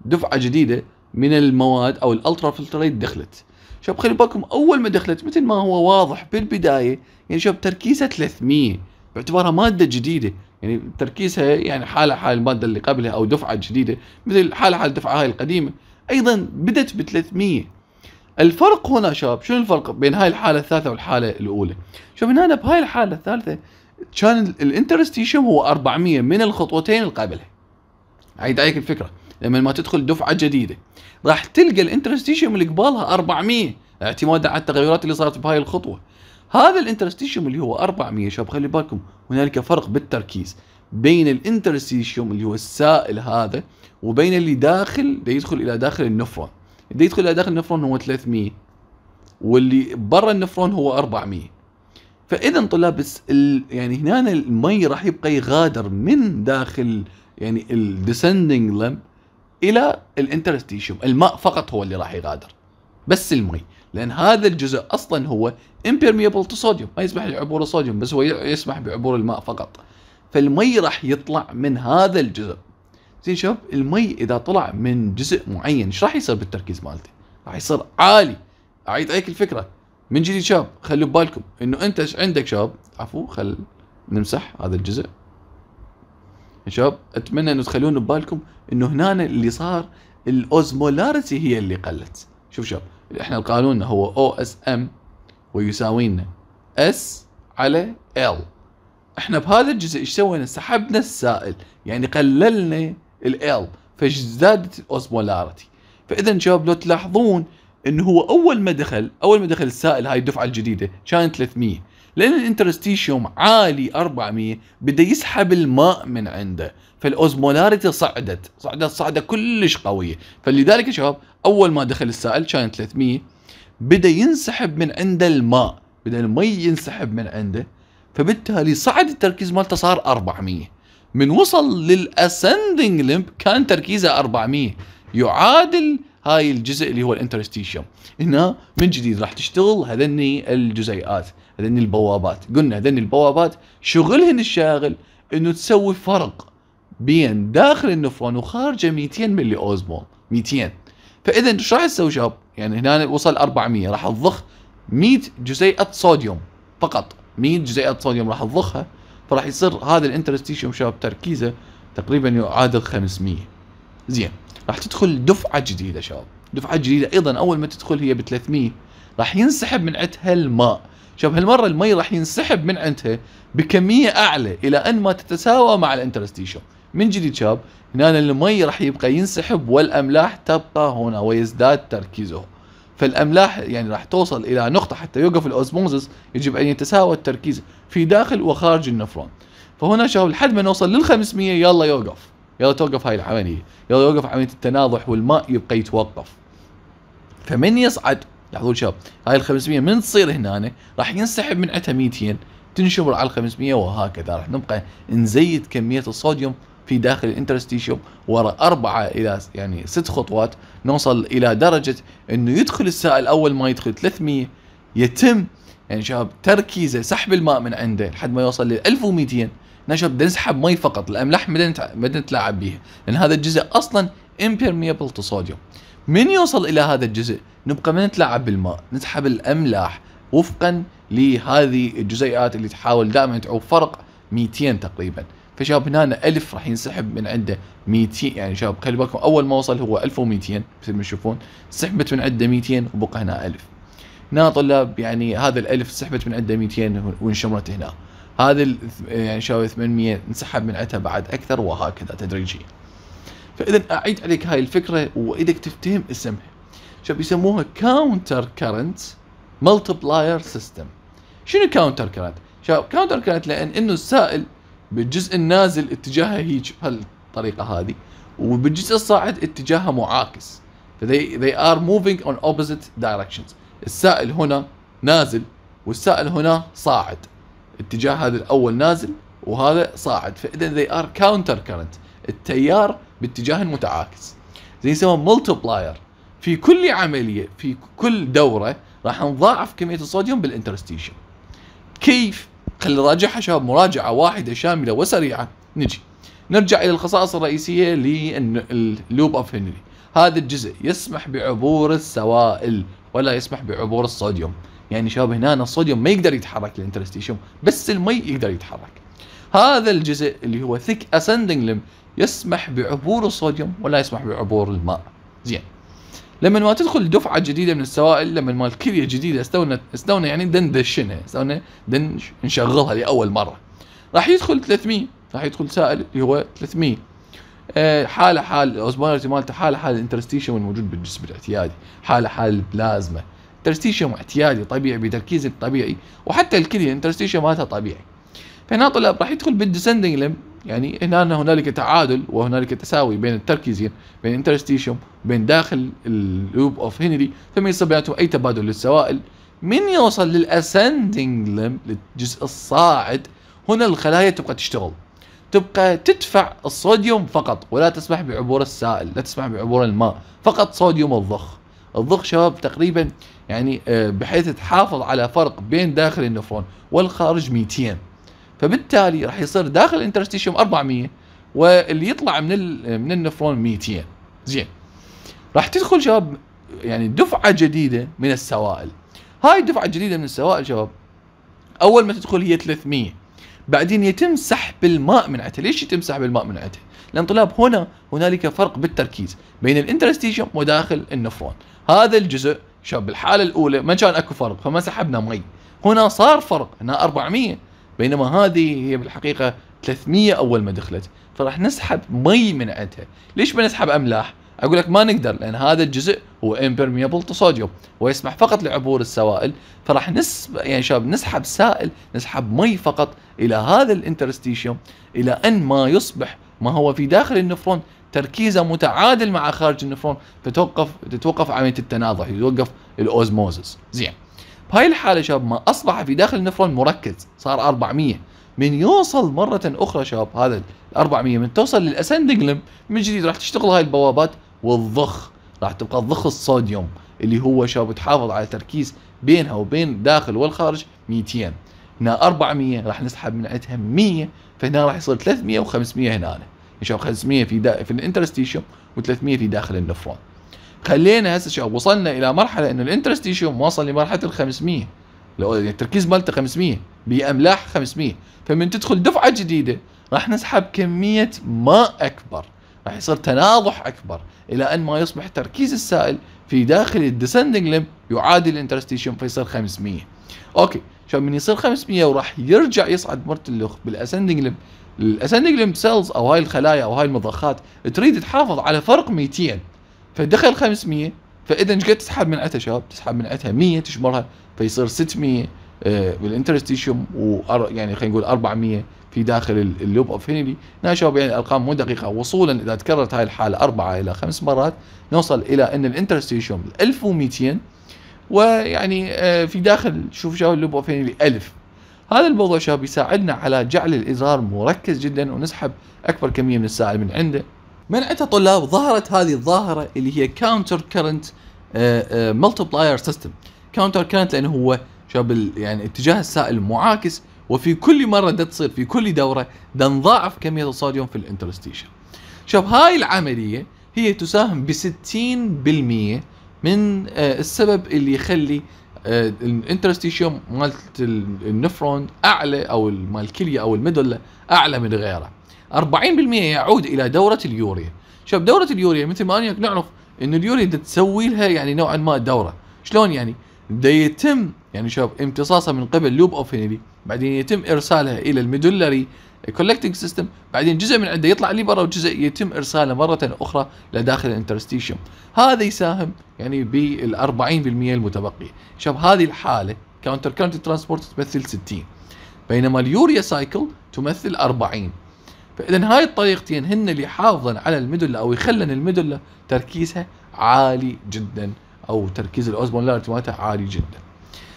دفعه جديده من المواد او الالترا فلتريت دخلت شوف خلي بالكم اول ما دخلت مثل ما هو واضح بالبدايه يعني شوف تركيزها 300 باعتبارها ماده جديده يعني تركيزها يعني حاله حال الماده اللي قبلها او دفعه جديده مثل حاله حال الدفعه هاي القديمه ايضا بدت ب 300 الفرق هنا شباب شنو الفرق بين هاي الحاله الثالثه والحاله الاولى شوف هنا بهاي الحاله الثالثه كان الانترستيشن هو 400 من الخطوتين اللي قبلها عيد عليك الفكره لما ما تدخل دفعه جديده راح تلقى الانترستيشم اللي قبالها 400 اعتمادا على التغيرات اللي صارت بهاي الخطوه هذا الانترستيشم اللي هو 400 شباب خلي بالكم هنالك فرق بالتركيز بين الانترستيشيوم اللي هو السائل هذا وبين اللي داخل دا يدخل الى داخل النفرون اللي يدخل الى داخل النفرون هو 300 واللي برا النفرون هو 400 فاذا طلاب يعني هنا المي راح يبقى يغادر من داخل يعني الديسندنج لم الى الانترستيشيوم الماء فقط هو اللي راح يغادر بس المي لان هذا الجزء اصلا هو امبيرميبل تو صوديوم ما يسمح لعبور الصوديوم بس هو يسمح بعبور الماء فقط فالمي راح يطلع من هذا الجزء زين شوف المي اذا طلع من جزء معين ايش راح يصير بالتركيز مالته راح يصير عالي اعيد عليك الفكره من جديد شاب خلوا ببالكم انه انت عندك شاب عفو خل نمسح هذا الجزء شباب اتمنى انه تخلون ببالكم انه هنا اللي صار الاوزمولاريتي هي اللي قلت شوف شباب احنا القانون هو او اس ام ويساوينا اس على ال احنا بهذا الجزء ايش سوينا سحبنا السائل يعني قللنا ال فازدادت الاوزمولاريتي فاذا شباب لو تلاحظون انه هو اول ما دخل اول ما دخل السائل هاي الدفعه الجديده كان 300 لان الانترستيشيوم عالي 400 بدا يسحب الماء من عنده فالاوزمولاريتي صعدت صعدت صعده كلش قويه فلذلك يا شباب اول ما دخل السائل كان 300 بدا ينسحب من عنده الماء بدا المي ينسحب من عنده فبالتالي صعد التركيز مالته صار 400 من وصل للاسندنج لمب كان تركيزه 400 يعادل هاي الجزء اللي هو الانترستيشيوم هنا من جديد راح تشتغل هذني الجزيئات هذني البوابات قلنا هذني البوابات شغلهن الشاغل انه تسوي فرق بين داخل النفرون وخارجه 200 ملي اوزمول 200 فاذا ايش راح تسوي شاب؟ يعني هنا وصل 400 راح تضخ 100 جزيئه صوديوم فقط 100 جزيئه صوديوم راح تضخها فراح يصير هذا الانترستيشيوم شاب تركيزه تقريبا يعادل 500 زين راح تدخل دفعه جديده شباب دفعه جديده ايضا اول ما تدخل هي ب 300 راح ينسحب من عندها الماء شوف هالمره المي راح ينسحب من عندها بكميه اعلى الى ان ما تتساوى مع الانترستيشو من جديد شاب هنا المي راح يبقى ينسحب والاملاح تبقى هنا ويزداد تركيزه فالاملاح يعني راح توصل الى نقطه حتى يوقف الاوزموزس يجب ان يتساوى التركيز في داخل وخارج النفرون فهنا شباب لحد ما نوصل لل 500 يلا يوقف يلا توقف هاي العمليه يلا يوقف عمليه التناضح والماء يبقى يتوقف فمن يصعد لاحظوا شباب هاي ال 500 من تصير هنا راح ينسحب من عندها 200 تنشمر على ال 500 وهكذا راح نبقى نزيد كميه الصوديوم في داخل الانترستيشيوم ورا أربعة إلى يعني ست خطوات نوصل إلى درجة أنه يدخل السائل أول ما يدخل 300 يتم يعني شباب تركيزه سحب الماء من عنده لحد ما يوصل لل 1200 نشر بدنا نسحب مي فقط الاملاح ما نتلاعب بيها لان هذا الجزء اصلا امبيرميبل تو صوديوم من يوصل الى هذا الجزء نبقى ما نتلاعب بالماء نسحب الاملاح وفقا لهذه الجزيئات اللي تحاول دائما تعوض فرق 200 تقريبا فشاب هنا الف راح ينسحب من عنده 200 يعني شباب خلي بالكم اول ما وصل هو 1200 مثل ما تشوفون سحبت من عنده 200 وبقى هنا الف هنا طلاب يعني هذا الالف سحبت من عنده 200 وانشمرت هنا هذا يعني شاوي 800 انسحب من عتها بعد اكثر وهكذا تدريجيا فاذا اعيد عليك هاي الفكره وايدك تفتهم اسمها شوف يسموها كاونتر كرنت ملتبلاير سيستم شنو كاونتر كرنت شوف كاونتر كرنت لان انه السائل بالجزء النازل اتجاهه هيج بهالطريقه هذه وبالجزء الصاعد اتجاهه معاكس فذي they are moving on opposite directions السائل هنا نازل والسائل هنا صاعد اتجاه هذا الاول نازل وهذا صاعد فاذا they are counter current التيار باتجاه متعاكس زي يسمون ملتبلاير في كل عمليه في كل دوره راح نضاعف كميه الصوديوم بالانترستيشن كيف خلي نراجعها شباب مراجعه واحده شامله وسريعه نجي نرجع الى الخصائص الرئيسيه لللوب اوف هنري هذا الجزء يسمح بعبور السوائل ولا يسمح بعبور الصوديوم يعني شباب هنا الصوديوم ما يقدر يتحرك الانترستيشيوم بس المي يقدر يتحرك هذا الجزء اللي هو ثيك اسندنج لم يسمح بعبور الصوديوم ولا يسمح بعبور الماء زين لما ما تدخل دفعه جديده من السوائل لما ما الكليه جديده استونا استونا يعني دندشنها استونا دنش نشغلها لاول مره راح يدخل 300 راح يدخل سائل اللي هو 300 آه، حاله حال الاوزمولاريتي مالته حاله حال الانترستيشن الموجود بالجسم الاعتيادي حاله حال البلازما انترستيشيوم اعتيادي طبيعي بتركيزك طبيعي وحتى الكليه يعني انترستيشيوم مالتها طبيعي فهنا طلاب راح يدخل بالديسندنج لم يعني هنا هنالك تعادل وهنالك تساوي بين التركيزين يعني، بين انترستيشيوم بين داخل اللوب اوف هنري فما يصير بيناتهم اي تبادل للسوائل من يوصل للاسندنج لم للجزء الصاعد هنا الخلايا تبقى تشتغل تبقى تدفع الصوديوم فقط ولا تسمح بعبور السائل لا تسمح بعبور الماء فقط صوديوم الضخ الضخ شباب تقريبا يعني آه، بحيث تحافظ على فرق بين داخل النفرون والخارج 200 فبالتالي راح يصير داخل الانترستيشيوم 400 واللي يطلع من من النفرون 200 زين راح تدخل شباب يعني دفعه جديده من السوائل هاي الدفعه الجديده من السوائل شباب اول ما تدخل هي 300 بعدين يتم سحب الماء من عندها ليش يتم سحب الماء من عندها طلاب هنا هنالك فرق بالتركيز بين الانترستيشيوم وداخل النفرون هذا الجزء شوف بالحالة الأولى ما كان أكو فرق فما سحبنا مي هنا صار فرق هنا 400 بينما هذه هي بالحقيقة 300 أول ما دخلت فراح نسحب مي من عندها ليش ما نسحب أملاح أقول لك ما نقدر لأن هذا الجزء هو امبرميبل تو صوديوم ويسمح فقط لعبور السوائل فراح نسب يعني شباب نسحب سائل نسحب مي فقط إلى هذا الانترستيشيوم إلى أن ما يصبح ما هو في داخل النفرون تركيزه متعادل مع خارج النفرون فتوقف تتوقف عمليه التناضح يتوقف الاوزموزس زين بهاي الحاله شباب ما اصبح في داخل النفرون مركز صار 400 من يوصل مرة أخرى شباب هذا ال 400 من توصل للاسندنج لم من جديد راح تشتغل هاي البوابات والضخ راح تبقى ضخ الصوديوم اللي هو شباب تحافظ على تركيز بينها وبين داخل والخارج 200 هنا 400 راح نسحب من عندها 100 فهنا راح يصير 300 و500 هنا أنا. شباب 500 في دا في الانترستيشيوم و300 في داخل النفرون خلينا هسه شوف وصلنا الى مرحله انه الانترستيشيوم وصل لمرحله ال 500 لو التركيز مالته 500 باملاح 500 فمن تدخل دفعه جديده راح نسحب كميه ماء اكبر راح يصير تناضح اكبر الى ان ما يصبح تركيز السائل في داخل الديسندنج لم يعادل الانترستيشيوم فيصير 500 اوكي شوف من يصير 500 وراح يرجع يصعد مرتلخ بالاسندنج لم الاسنجلم سيلز او هاي الخلايا او هاي المضخات تريد تحافظ على فرق 200 فدخل 500 فاذا ايش قد تسحب من عتها شباب؟ تسحب من عتها 100 تشمرها فيصير 600 بالانترستيشوم بالانترستيشيوم و يعني خلينا نقول 400 في داخل اللوب اوف هنري، هنا شباب يعني الارقام مو دقيقه وصولا اذا تكررت هاي الحاله اربعه الى خمس مرات نوصل الى ان الانترستيشيوم 1200 ويعني آه، في داخل شوف شباب اللوب اوف هنري 1000 هذا الموضوع شباب يساعدنا على جعل الازرار مركز جدا ونسحب اكبر كميه من السائل من عنده من عندها طلاب ظهرت هذه الظاهره اللي هي كاونتر كرنت ملتيبلاير سيستم كاونتر كرنت لانه هو شباب يعني اتجاه السائل معاكس وفي كل مره ده تصير في كل دوره ده نضاعف كميه الصوديوم في الانترستيشن شوف هاي العمليه هي تساهم ب 60% من آه، السبب اللي يخلي آه، الانترستيشيوم مالت النفرون اعلى او مال الكليه او الميدولا اعلى من غيره 40% يعود الى دوره اليوريا شوف دوره اليوريا مثل ما انا نعرف ان اليوريا تسوي لها يعني نوعا ما دوره شلون يعني دا يتم يعني شوف امتصاصها من قبل لوب اوفينيلي بعدين يتم ارسالها الى الميدولاري الكولكتنج سيستم بعدين جزء من عنده يطلع لبرا وجزء يتم ارساله مره اخرى لداخل الانترستيشن هذا يساهم يعني بال 40% المتبقيه شوف هذه الحاله كاونتر كارنت ترانسبورت تمثل 60 بينما اليوريا سايكل تمثل 40 فاذا هاي الطريقتين هن اللي يحافظن على الميدولا او يخلن الميدولا تركيزها عالي جدا او تركيز الاوزمولاريتي مالتها عالي جدا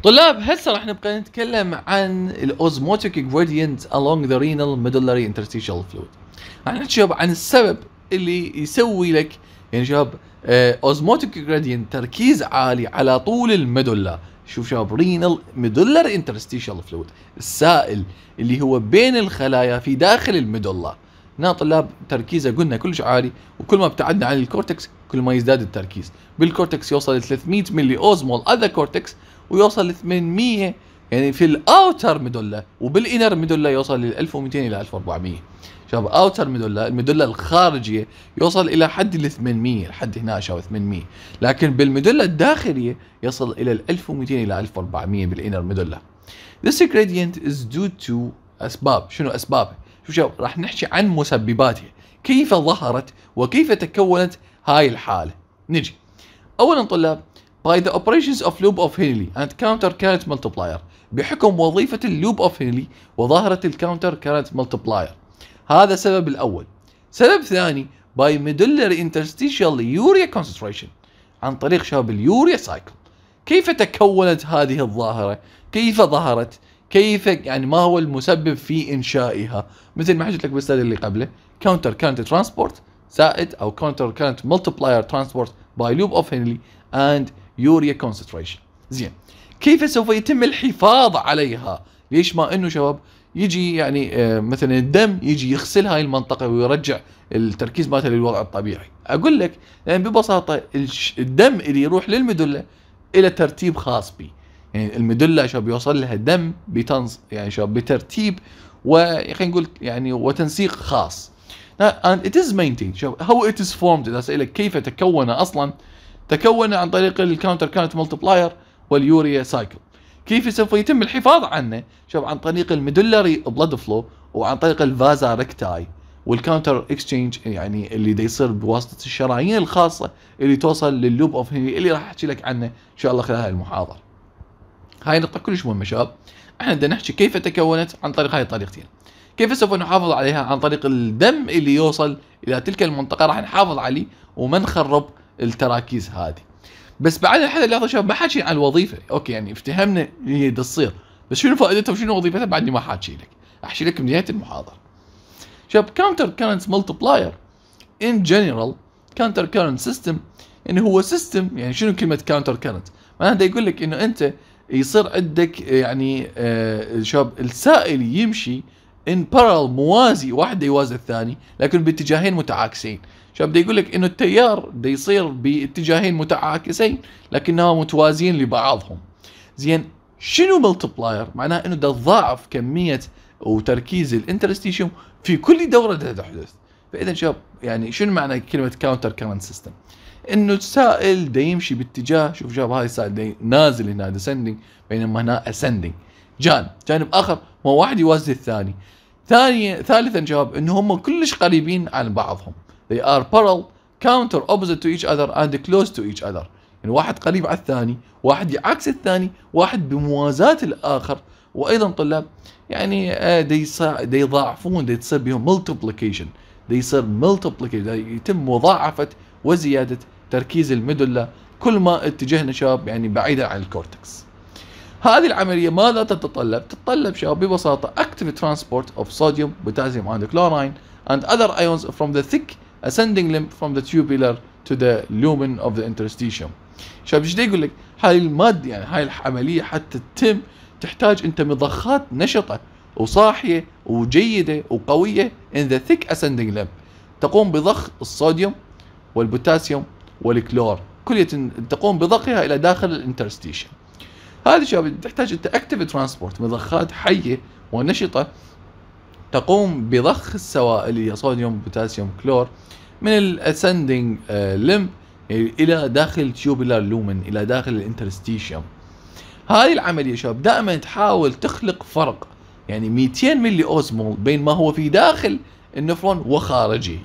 طلاب هسه راح نبقى نتكلم عن الاوزموتيك جريدينت along ذا رينال ميدولاري انترستيشال فلويد راح نحكي عن السبب اللي يسوي لك يعني شباب آه، اوزموتيك جريدينت تركيز عالي على طول الميدولا شوف شباب رينال ميدولار انترستيشال فلويد السائل اللي هو بين الخلايا في داخل الميدولا هنا طلاب تركيزه قلنا كلش عالي وكل ما ابتعدنا عن الكورتكس كل ما يزداد التركيز بالكورتكس يوصل ل 300 ملي اوزمول اذا كورتكس ويوصل ل 800 يعني في الاوتر ميدولا وبالانر ميدولا يوصل لل 1200 الى 1400 شباب اوتر ميدولا الميدولا الخارجيه يوصل الى حد ال 800 لحد هنا شباب 800 لكن بالميدولا الداخليه يصل الى ال 1200 الى 1400 بالانر ميدولا This gradient is due to اسباب شنو اسبابه شوف شباب راح نحكي عن مسبباتها كيف ظهرت وكيف تكونت هاي الحاله نجي اولا طلاب by the operations of loop of Henley and counter current multiplier بحكم وظيفة loop of Henley وظاهرة الكاونتر current multiplier هذا السبب الأول سبب ثاني by medullary interstitial urea concentration عن طريق شباب اليوريا سايكل كيف تكونت هذه الظاهرة كيف ظهرت كيف يعني ما هو المسبب في انشائها مثل ما حكيت لك بالسؤال اللي قبله counter current transport زائد او counter current multiplier transport by loop of هنلي and يوريا كونسنتريشن زين كيف سوف يتم الحفاظ عليها ليش ما انه شباب يجي يعني آه، مثلا الدم يجي يغسل هاي المنطقه ويرجع التركيز مالته للوضع الطبيعي اقول لك يعني ببساطه الدم اللي يروح للمدله الى ترتيب خاص به يعني المدله شباب يوصل لها دم بتنص يعني شباب بترتيب خلينا نقول يعني وتنسيق خاص and it is maintained شباب how it is formed اذا اسالك كيف تكون اصلا تكون عن طريق الكاونتر كانت ملتبلاير واليوريا سايكل كيف سوف يتم الحفاظ عنه شوف عن طريق الميدولاري بلاد فلو وعن طريق الفازا ريكتاي والكاونتر اكسشينج يعني اللي دا يصير بواسطه الشرايين الخاصه اللي توصل لللوب اوف هنري اللي راح احكي لك عنه ان شاء الله خلال هاي المحاضره. هاي نقطه كلش مهمه شباب احنا بدنا نحكي كيف تكونت عن طريق هاي الطريقتين. كيف سوف نحافظ عليها عن طريق الدم اللي يوصل الى تلك المنطقه راح نحافظ عليه وما نخرب التراكيز هذه بس بعد الحين اللي شباب ما حاكي عن الوظيفه اوكي يعني افتهمنا هي تصير بس شنو فائدتها وشنو وظيفتها بعدني ما حاكي لك احكي لك بنهايه المحاضره شباب كاونتر كارنت ملتبلاير ان جنرال كاونتر كرنت سيستم يعني هو سيستم يعني شنو كلمه كاونتر كرنت معناته يقول لك انه انت يصير عندك يعني آه، شباب السائل يمشي ان بارل موازي واحد يوازي الثاني لكن باتجاهين متعاكسين شباب بده يقول لك انه التيار بده يصير باتجاهين متعاكسين لكنهم متوازيين لبعضهم زين شنو ملتبلاير معناه انه ده تضاعف كميه وتركيز الانترستيشن في كل دوره ده تحدث فاذا شباب يعني شنو معنى كلمه كاونتر كرنت سيستم انه السائل ده يمشي باتجاه شوف شباب هاي السائل ده نازل هنا ديسندنج بينما هنا اسندنج جانب جانب اخر هو واحد يوازي الثاني ثانيا ثالثا شباب ان هم كلش قريبين عن بعضهم They are parallel, counter, opposite to each other and close to each other. يعني واحد قريب على الثاني، واحد يعكس الثاني، واحد بموازاة الآخر، وأيضا طلاب يعني دي آه، they, they يضاعفون، they تصير بهم multiplication، they يصير multiplication، يتم مضاعفة وزيادة تركيز الميدولا كل ما اتجهنا شباب يعني بعيدا عن الكورتكس. هذه العملية ماذا تتطلب؟ تتطلب شباب ببساطة active transport of sodium, potassium and chlorine and other ions from the thick ascending limb from the tubular to the lumen of the interstitium شباب ايش يقول لك هاي الماده يعني هاي العمليه حتى تتم تحتاج انت مضخات نشطه وصاحيه وجيده وقويه in the thick ascending limb تقوم بضخ الصوديوم والبوتاسيوم والكلور كلية تقوم بضخها الى داخل الانترستيشن هذه شباب تحتاج انت اكتيف ترانسبورت مضخات حيه ونشطه تقوم بضخ السوائل اللي هي صوديوم بوتاسيوم كلور من الاسندنج آه، لم الى داخل التيوبولار لومن الى داخل الانترستيشيوم هذه العملية شباب دائما تحاول تخلق فرق يعني 200 ملي اوزمول بين ما هو في داخل النفرون وخارجه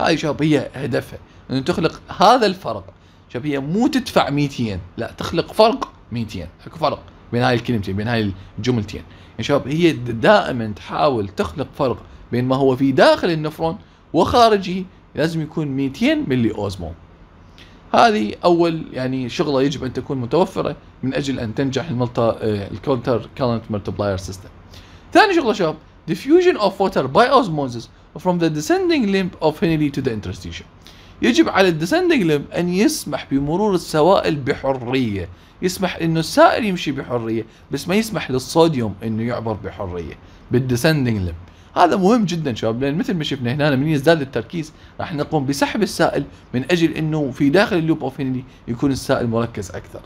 هاي شباب هي هدفها انه تخلق هذا الفرق شباب هي مو تدفع 200 لا تخلق فرق 200 اكو فرق بين هاي الكلمتين بين هاي الجملتين يا شباب هي دائما تحاول تخلق فرق بين ما هو في داخل النفرون وخارجه لازم يكون 200 ملي اوزمو هذه اول يعني شغله يجب ان تكون متوفره من اجل ان تنجح الملتا آه، الكونتر كالنت ملتبلاير سيستم ثاني شغله شباب diffusion of water by osmosis from the descending limb of Henley to the interstitial يجب على الديسندنج limb ان يسمح بمرور السوائل بحريه يسمح انه السائل يمشي بحريه بس ما يسمح للصوديوم انه يعبر بحريه بالديسندنج ليم هذا مهم جدا شباب لان مثل ما شفنا هنا من يزداد التركيز راح نقوم بسحب السائل من اجل انه في داخل اللوب اوف هنلي يكون السائل مركز اكثر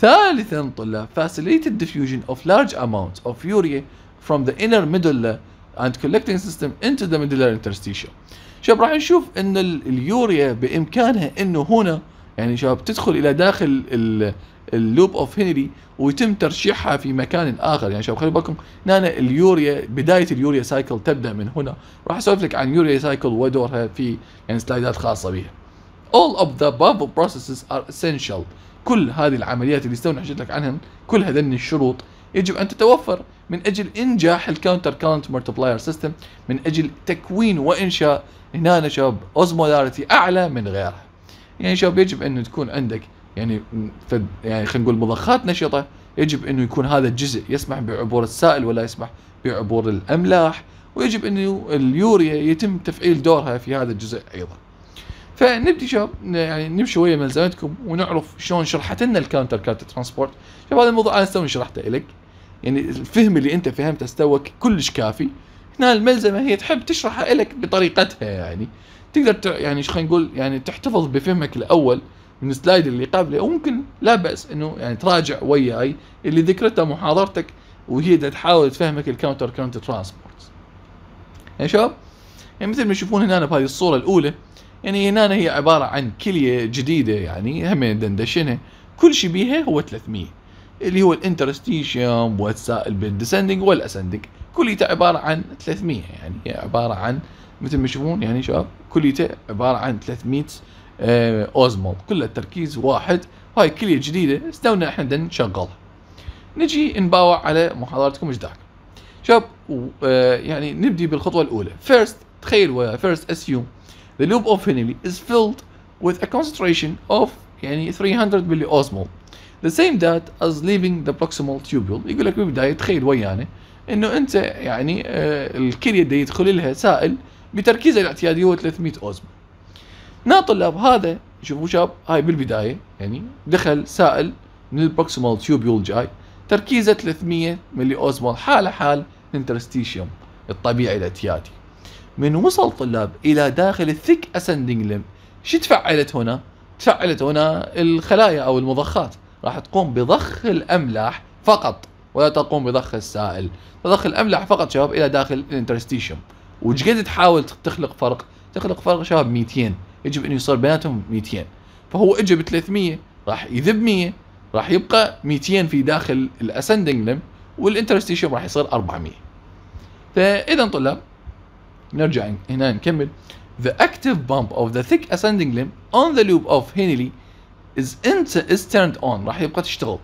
ثالثا طلاب facilitated diffusion اوف لارج اماونت اوف يوريا فروم ذا انر ميدل اند كولكتنج سيستم انتو ذا medullary انترستيشن شباب راح نشوف ان اليوريا بامكانها انه هنا يعني شباب تدخل الى داخل اللوب اوف هنري ويتم ترشيحها في مكان اخر يعني شباب خلي بالكم هنا اليوريا بدايه اليوريا سايكل تبدا من هنا راح اسولف لك عن يوريا سايكل ودورها في يعني سلايدات خاصه بها all of the above processes are essential كل هذه العمليات اللي استوى حكيت لك عنهم كل هذين الشروط يجب ان تتوفر من اجل انجاح الكاونتر كاونت ملتبلاير سيستم من اجل تكوين وانشاء هنا شباب اوزمولاريتي اعلى من غيرها يعني شباب يجب انه تكون عندك يعني فد يعني خلينا نقول مضخات نشطه يجب انه يكون هذا الجزء يسمح بعبور السائل ولا يسمح بعبور الاملاح ويجب انه اليوريا يتم تفعيل دورها في هذا الجزء ايضا. فنبدي شباب يعني نمشي ويا ملزمتكم ونعرف شلون شرحت لنا الكاونتر كارت ترانسبورت، شباب هذا الموضوع انا استوى شرحته لك. يعني الفهم اللي انت فهمته استوى كلش كافي. هنا الملزمه هي تحب تشرحها لك بطريقتها يعني. تقدر يعني ايش خلينا نقول يعني تحتفظ بفهمك الاول من السلايد اللي قبله وممكن لا باس انه يعني تراجع وياي اللي ذكرته محاضرتك وهي تحاول تفهمك الكاونتر كرنت ترانسبورت يا شباب يعني مثل ما تشوفون هنا بهذه الصوره الاولى يعني هنا هي عباره عن كليه جديده يعني هم دندشنها كل شيء بيها هو 300 اللي هو الانترستيشيوم والسائل بالديسندنج والاسندنج كليته عباره عن 300 يعني هي عباره عن مثل ما تشوفون يعني شباب كليته عباره عن 300 آه، اوزمول كل التركيز واحد هاي كليه جديده استونا احنا نشغلها نجي نباوع على محاضرتكم ايش ذاك شباب آه، يعني نبدي بالخطوه الاولى first تخيل ويا first assume the loop of Henle is filled with a concentration of يعني 300 ملي اوزمول the same ذات as leaving the proximal tubule يقول لك بالبدايه تخيل ويانا انه انت يعني آه، الكليه اللي يدخل لها سائل بتركيزه الاعتيادي هو 300 اوزمو طلاب هذا شوفوا شاب هاي بالبدايه يعني دخل سائل من البروكسيمال تيوبيول جاي تركيزه 300 ملي اوزمول حاله حال انترستيشيوم الطبيعي الاعتيادي من وصل طلاب الى داخل الثيك اسندنج لم شو تفعلت هنا؟ تفعلت هنا الخلايا او المضخات راح تقوم بضخ الاملاح فقط ولا تقوم بضخ السائل فضخ الاملاح فقط شباب الى داخل الانترستيشيوم وش قد تحاول تخلق فرق تخلق فرق شباب 200 يجب انه يصير بيناتهم 200 فهو اجى ب 300 راح يذب 100 راح يبقى 200 في داخل الاسندنج لم والانترستيشن راح يصير 400 فاذا طلاب نرجع هنا نكمل The active bump of the thick ascending limb on the loop of Henley is, is turned on راح يبقى تشتغل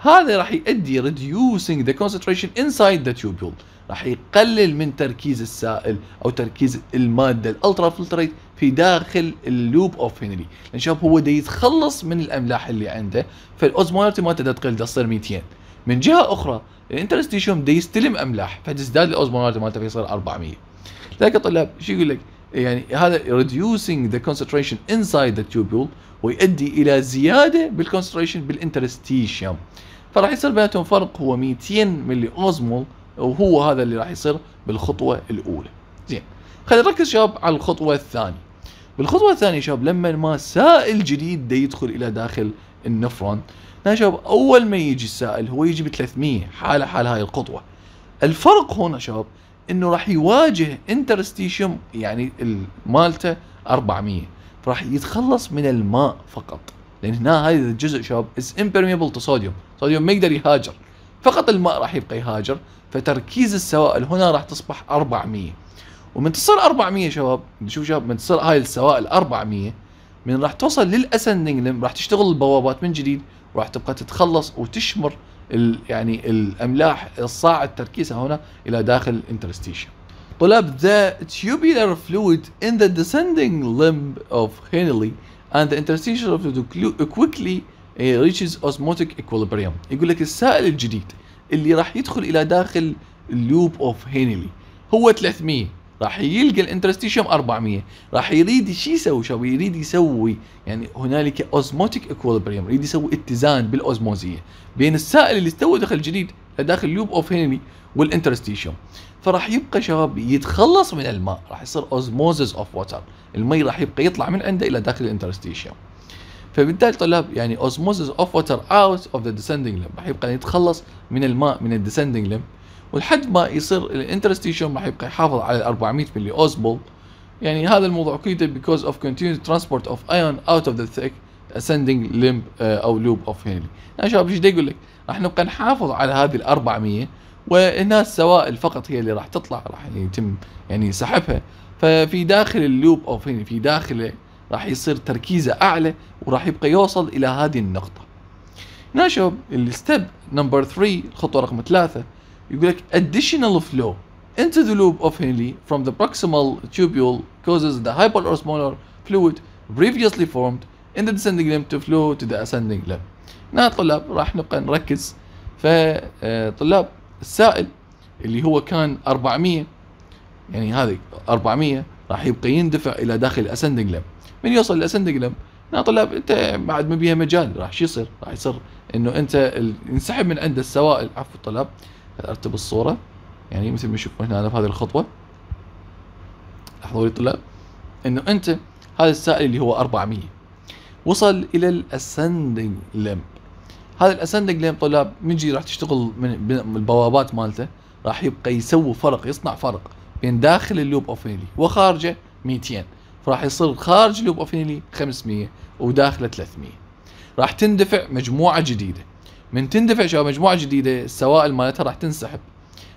هذا راح يؤدي reducing the concentration inside the tubule راح يقلل من تركيز السائل او تركيز الماده الالترا فلتريت في داخل اللوب اوف هنري لان شوف هو دا يتخلص من الاملاح اللي عنده فالاوزمولاريتي مالته تقل تصير 200 من جهه اخرى الانترستيشيوم دا يستلم املاح فتزداد الاوزمولاريتي مالته فيصير 400 لكن طلاب شو يقول لك؟ يعني هذا reducing the concentration inside the tubule ويؤدي الى زياده بالكونستريشن بالانترستيشيوم فراح يصير بيناتهم فرق هو 200 ملي اوزمول وهو هذا اللي راح يصير بالخطوه الاولى زين خلينا نركز شباب على الخطوه الثانيه بالخطوه الثانيه شباب لما ما سائل جديد دا يدخل الى داخل النفرون شباب اول ما يجي السائل هو يجي ب 300 حاله حال هاي الخطوه الفرق هنا شباب انه راح يواجه انترستيشم يعني مالته 400 راح يتخلص من الماء فقط لان هنا هذا الجزء شباب از امبرميبل تو صوديوم صوديوم ما يقدر يهاجر فقط الماء راح يبقى يهاجر فتركيز السوائل هنا راح تصبح 400 ومن تصير 400 شباب نشوف شباب من تصير هاي السوائل 400 من راح توصل للاسندنج لم راح تشتغل البوابات من جديد وراح تبقى تتخلص وتشمر ال يعني الاملاح الصاعد تركيزها هنا الى داخل الانترستيشن طلاب ذا tubular fluid in the descending limb of Henley and the interstitial fluid quickly ريتشز اوزموتيك ايكوليبريم يقول لك السائل الجديد اللي راح يدخل الى داخل اللوب اوف هينلي هو 300 راح يلقى الانترستيشيوم 400 راح يريد شو يسوي شو يريد يسوي يعني هنالك اوزموتيك ايكوليبريم يريد يسوي اتزان بالاوزموزيه بين السائل اللي استوى دخل جديد داخل اللوب اوف هينلي والانترستيشيوم فراح يبقى شباب يتخلص من الماء راح يصير اوزموزس اوف ووتر المي راح يبقى يطلع من عنده الى داخل الانترستيشيوم فبالتالي طلاب يعني osmosis اوف ووتر اوت اوف ذا ديسندنج limb راح يبقى يتخلص من الماء من الديسندنج limb ولحد ما يصير الانترستيشن راح يبقى يحافظ على 400 ملي اوزبول يعني هذا الموضوع كيد because of continued transport of ايون out of the thick ascending limb آه، او لوب اوف هيلي يا شباب ايش يقول لك راح نبقى نحافظ على هذه ال 400 وهنا السوائل فقط هي اللي راح تطلع راح يتم يعني سحبها ففي داخل اللوب اوف هيلي في داخله راح يصير تركيزه اعلى وراح يبقى يوصل الى هذه النقطه ناشوب الستيب نمبر 3 الخطوه رقم 3 يقول لك additional flow into the loop of Henle from the proximal tubule causes the hyperosmolar fluid previously formed in the descending limb to flow to the ascending limb. هنا طلاب راح نبقى نركز فطلاب السائل اللي هو كان 400 يعني هذه 400 راح يبقى يندفع الى داخل ascending ليم من يوصل لاسندق لم انا طلاب انت بعد ما بيها مجال راح شو يصير راح يصير انه انت ينسحب من عند السوائل عفوا الطلاب ارتب الصوره يعني مثل ما تشوفون هنا في هذه الخطوه لاحظوا لي طلاب انه انت هذا السائل اللي هو 400 وصل الى الاسندنج لمب هذا الاسندنج لمب طلاب من جي راح تشتغل من البوابات مالته راح يبقى يسوي فرق يصنع فرق بين داخل اللوب اوف وخارجه 200 راح يصير خارج اللوب اوف 500 وداخله 300 راح تندفع مجموعه جديده من تندفع شباب مجموعه جديده السوائل مالتها راح تنسحب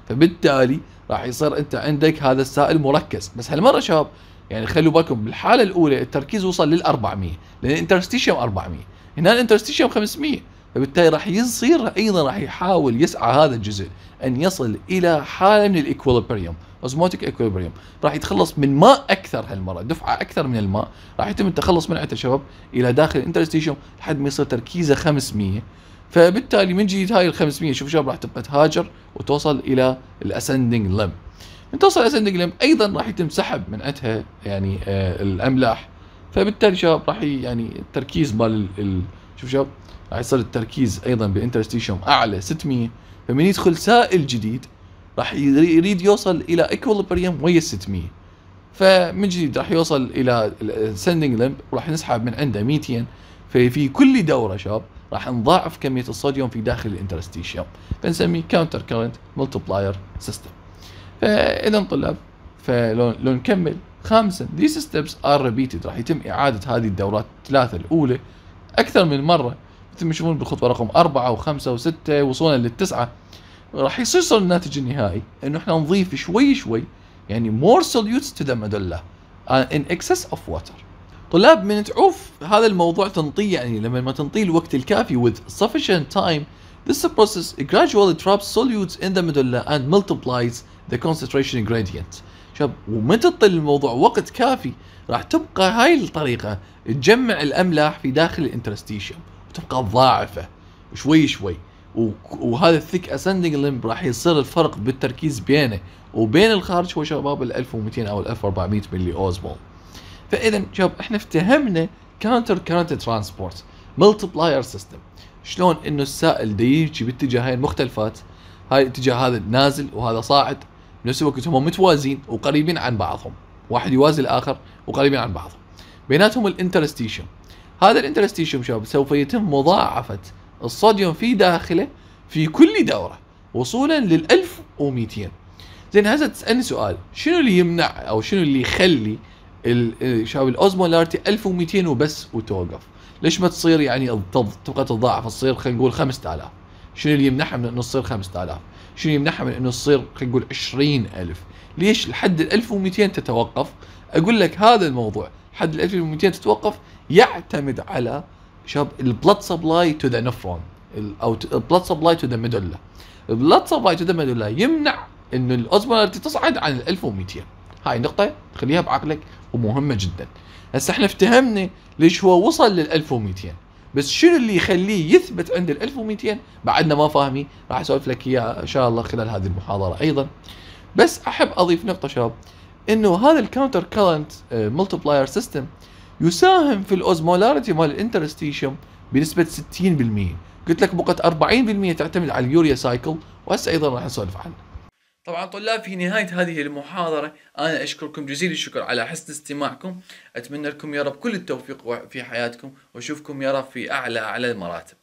فبالتالي راح يصير انت عندك هذا السائل مركز بس هالمره شباب يعني خلوا بالكم بالحاله الاولى التركيز وصل لل 400 لان الانترستيشيوم 400 هنا الانترستيشيوم 500 فبالتالي راح يصير ايضا راح يحاول يسعى هذا الجزء ان يصل الى حاله من الايكوليبريوم اوزموتيك ايكوليبريوم راح يتخلص من ماء اكثر هالمره دفعه اكثر من الماء راح يتم التخلص منه شباب الى داخل الانترستيشن لحد ما يصير تركيزه 500 فبالتالي من جديد هاي ال 500 شوف شباب راح تبقى تهاجر وتوصل الى الاسندنج لم من توصل الاسندنج لم ايضا راح يتم سحب من عندها يعني آه الاملاح فبالتالي شباب راح يعني التركيز مال شوف شباب راح يصير التركيز ايضا بالانترستيشيوم اعلى 600 فمن يدخل سائل جديد راح يريد يوصل الى ايكوليبريم ويا 600 فمن جديد راح يوصل الى السندنج لمب وراح نسحب من عنده 200 ففي كل دوره شباب راح نضاعف كميه الصوديوم في داخل الانترستيشن فنسميه كاونتر كرنت ملتبلاير سيستم فاذا طلاب فلو لو نكمل خامسا these steps are repeated راح يتم اعاده هذه الدورات الثلاثه الاولى اكثر من مره تمشون بالخطوه رقم أربعة وخمسة وستة وصولا للتسعة راح يصير الناتج النهائي انه احنا نضيف شوي شوي يعني more solutes to the medulla آه، in excess of water طلاب من تعوف هذا الموضوع تنطيه يعني لما ما تنطيه الوقت الكافي with sufficient time this process gradually traps solutes in the medulla and multiplies the concentration gradient شوف ومن تطل الموضوع وقت كافي راح تبقى هاي الطريقة تجمع الأملاح في داخل الانترستيشيوم وتبقى ضاعفه شوي شوي وهذا الثيك اسندنج لمب راح يصير الفرق بالتركيز بينه وبين الخارج هو شباب ال 1200 او ال 1400 ملي اوزبول فاذا شباب احنا افتهمنا كاونتر كانتر ترانسبورت ملتي بلاير سيستم شلون انه السائل دي يجي باتجاهين مختلفات هاي الاتجاه هذا نازل وهذا صاعد بنفس الوقت هم متوازين وقريبين عن بعضهم واحد يوازي الاخر وقريبين عن بعضهم بيناتهم الانترستيشن هذا الانترستيشيوم شباب سوف يتم مضاعفة الصوديوم في داخله في كل دورة وصولا لل 1200 زين هسه تسألني سؤال شنو اللي يمنع او شنو اللي يخلي شباب الاوزمولارتي 1200 وبس وتوقف ليش ما تصير يعني تبقى تتضاعف تصير خلينا نقول 5000 شنو اللي يمنعها من انه تصير 5000 شنو يمنعها من انه تصير خلينا نقول 20000 ليش لحد ال 1200 تتوقف اقول لك هذا الموضوع حد ال 1200 تتوقف يعتمد على شباب البلد سبلاي تو ذا نفرون او البلد سبلاي تو ذا ميدولا البلد سبلاي تو ذا ميدولا يمنع انه الاوزمولاريتي تصعد عن ال 1200 هاي نقطه خليها بعقلك ومهمه جدا هسه احنا افتهمنا ليش هو وصل لل 1200 بس شنو اللي يخليه يثبت عند ال 1200 بعدنا ما فاهمي راح اسولف لك اياه ان شاء الله خلال هذه المحاضره ايضا بس احب اضيف نقطه شباب انه هذا الكاونتر كرنت ملتبلاير سيستم يساهم في الاوزمولاريتي مال الانترستيشم بنسبه 60% قلت لك بقت 40% تعتمد على اليوريا سايكل وهسه ايضا راح نسولف عنه طبعا طلاب في نهاية هذه المحاضرة أنا أشكركم جزيل الشكر على حسن استماعكم أتمنى لكم يا رب كل التوفيق في حياتكم وأشوفكم يا رب في أعلى أعلى المراتب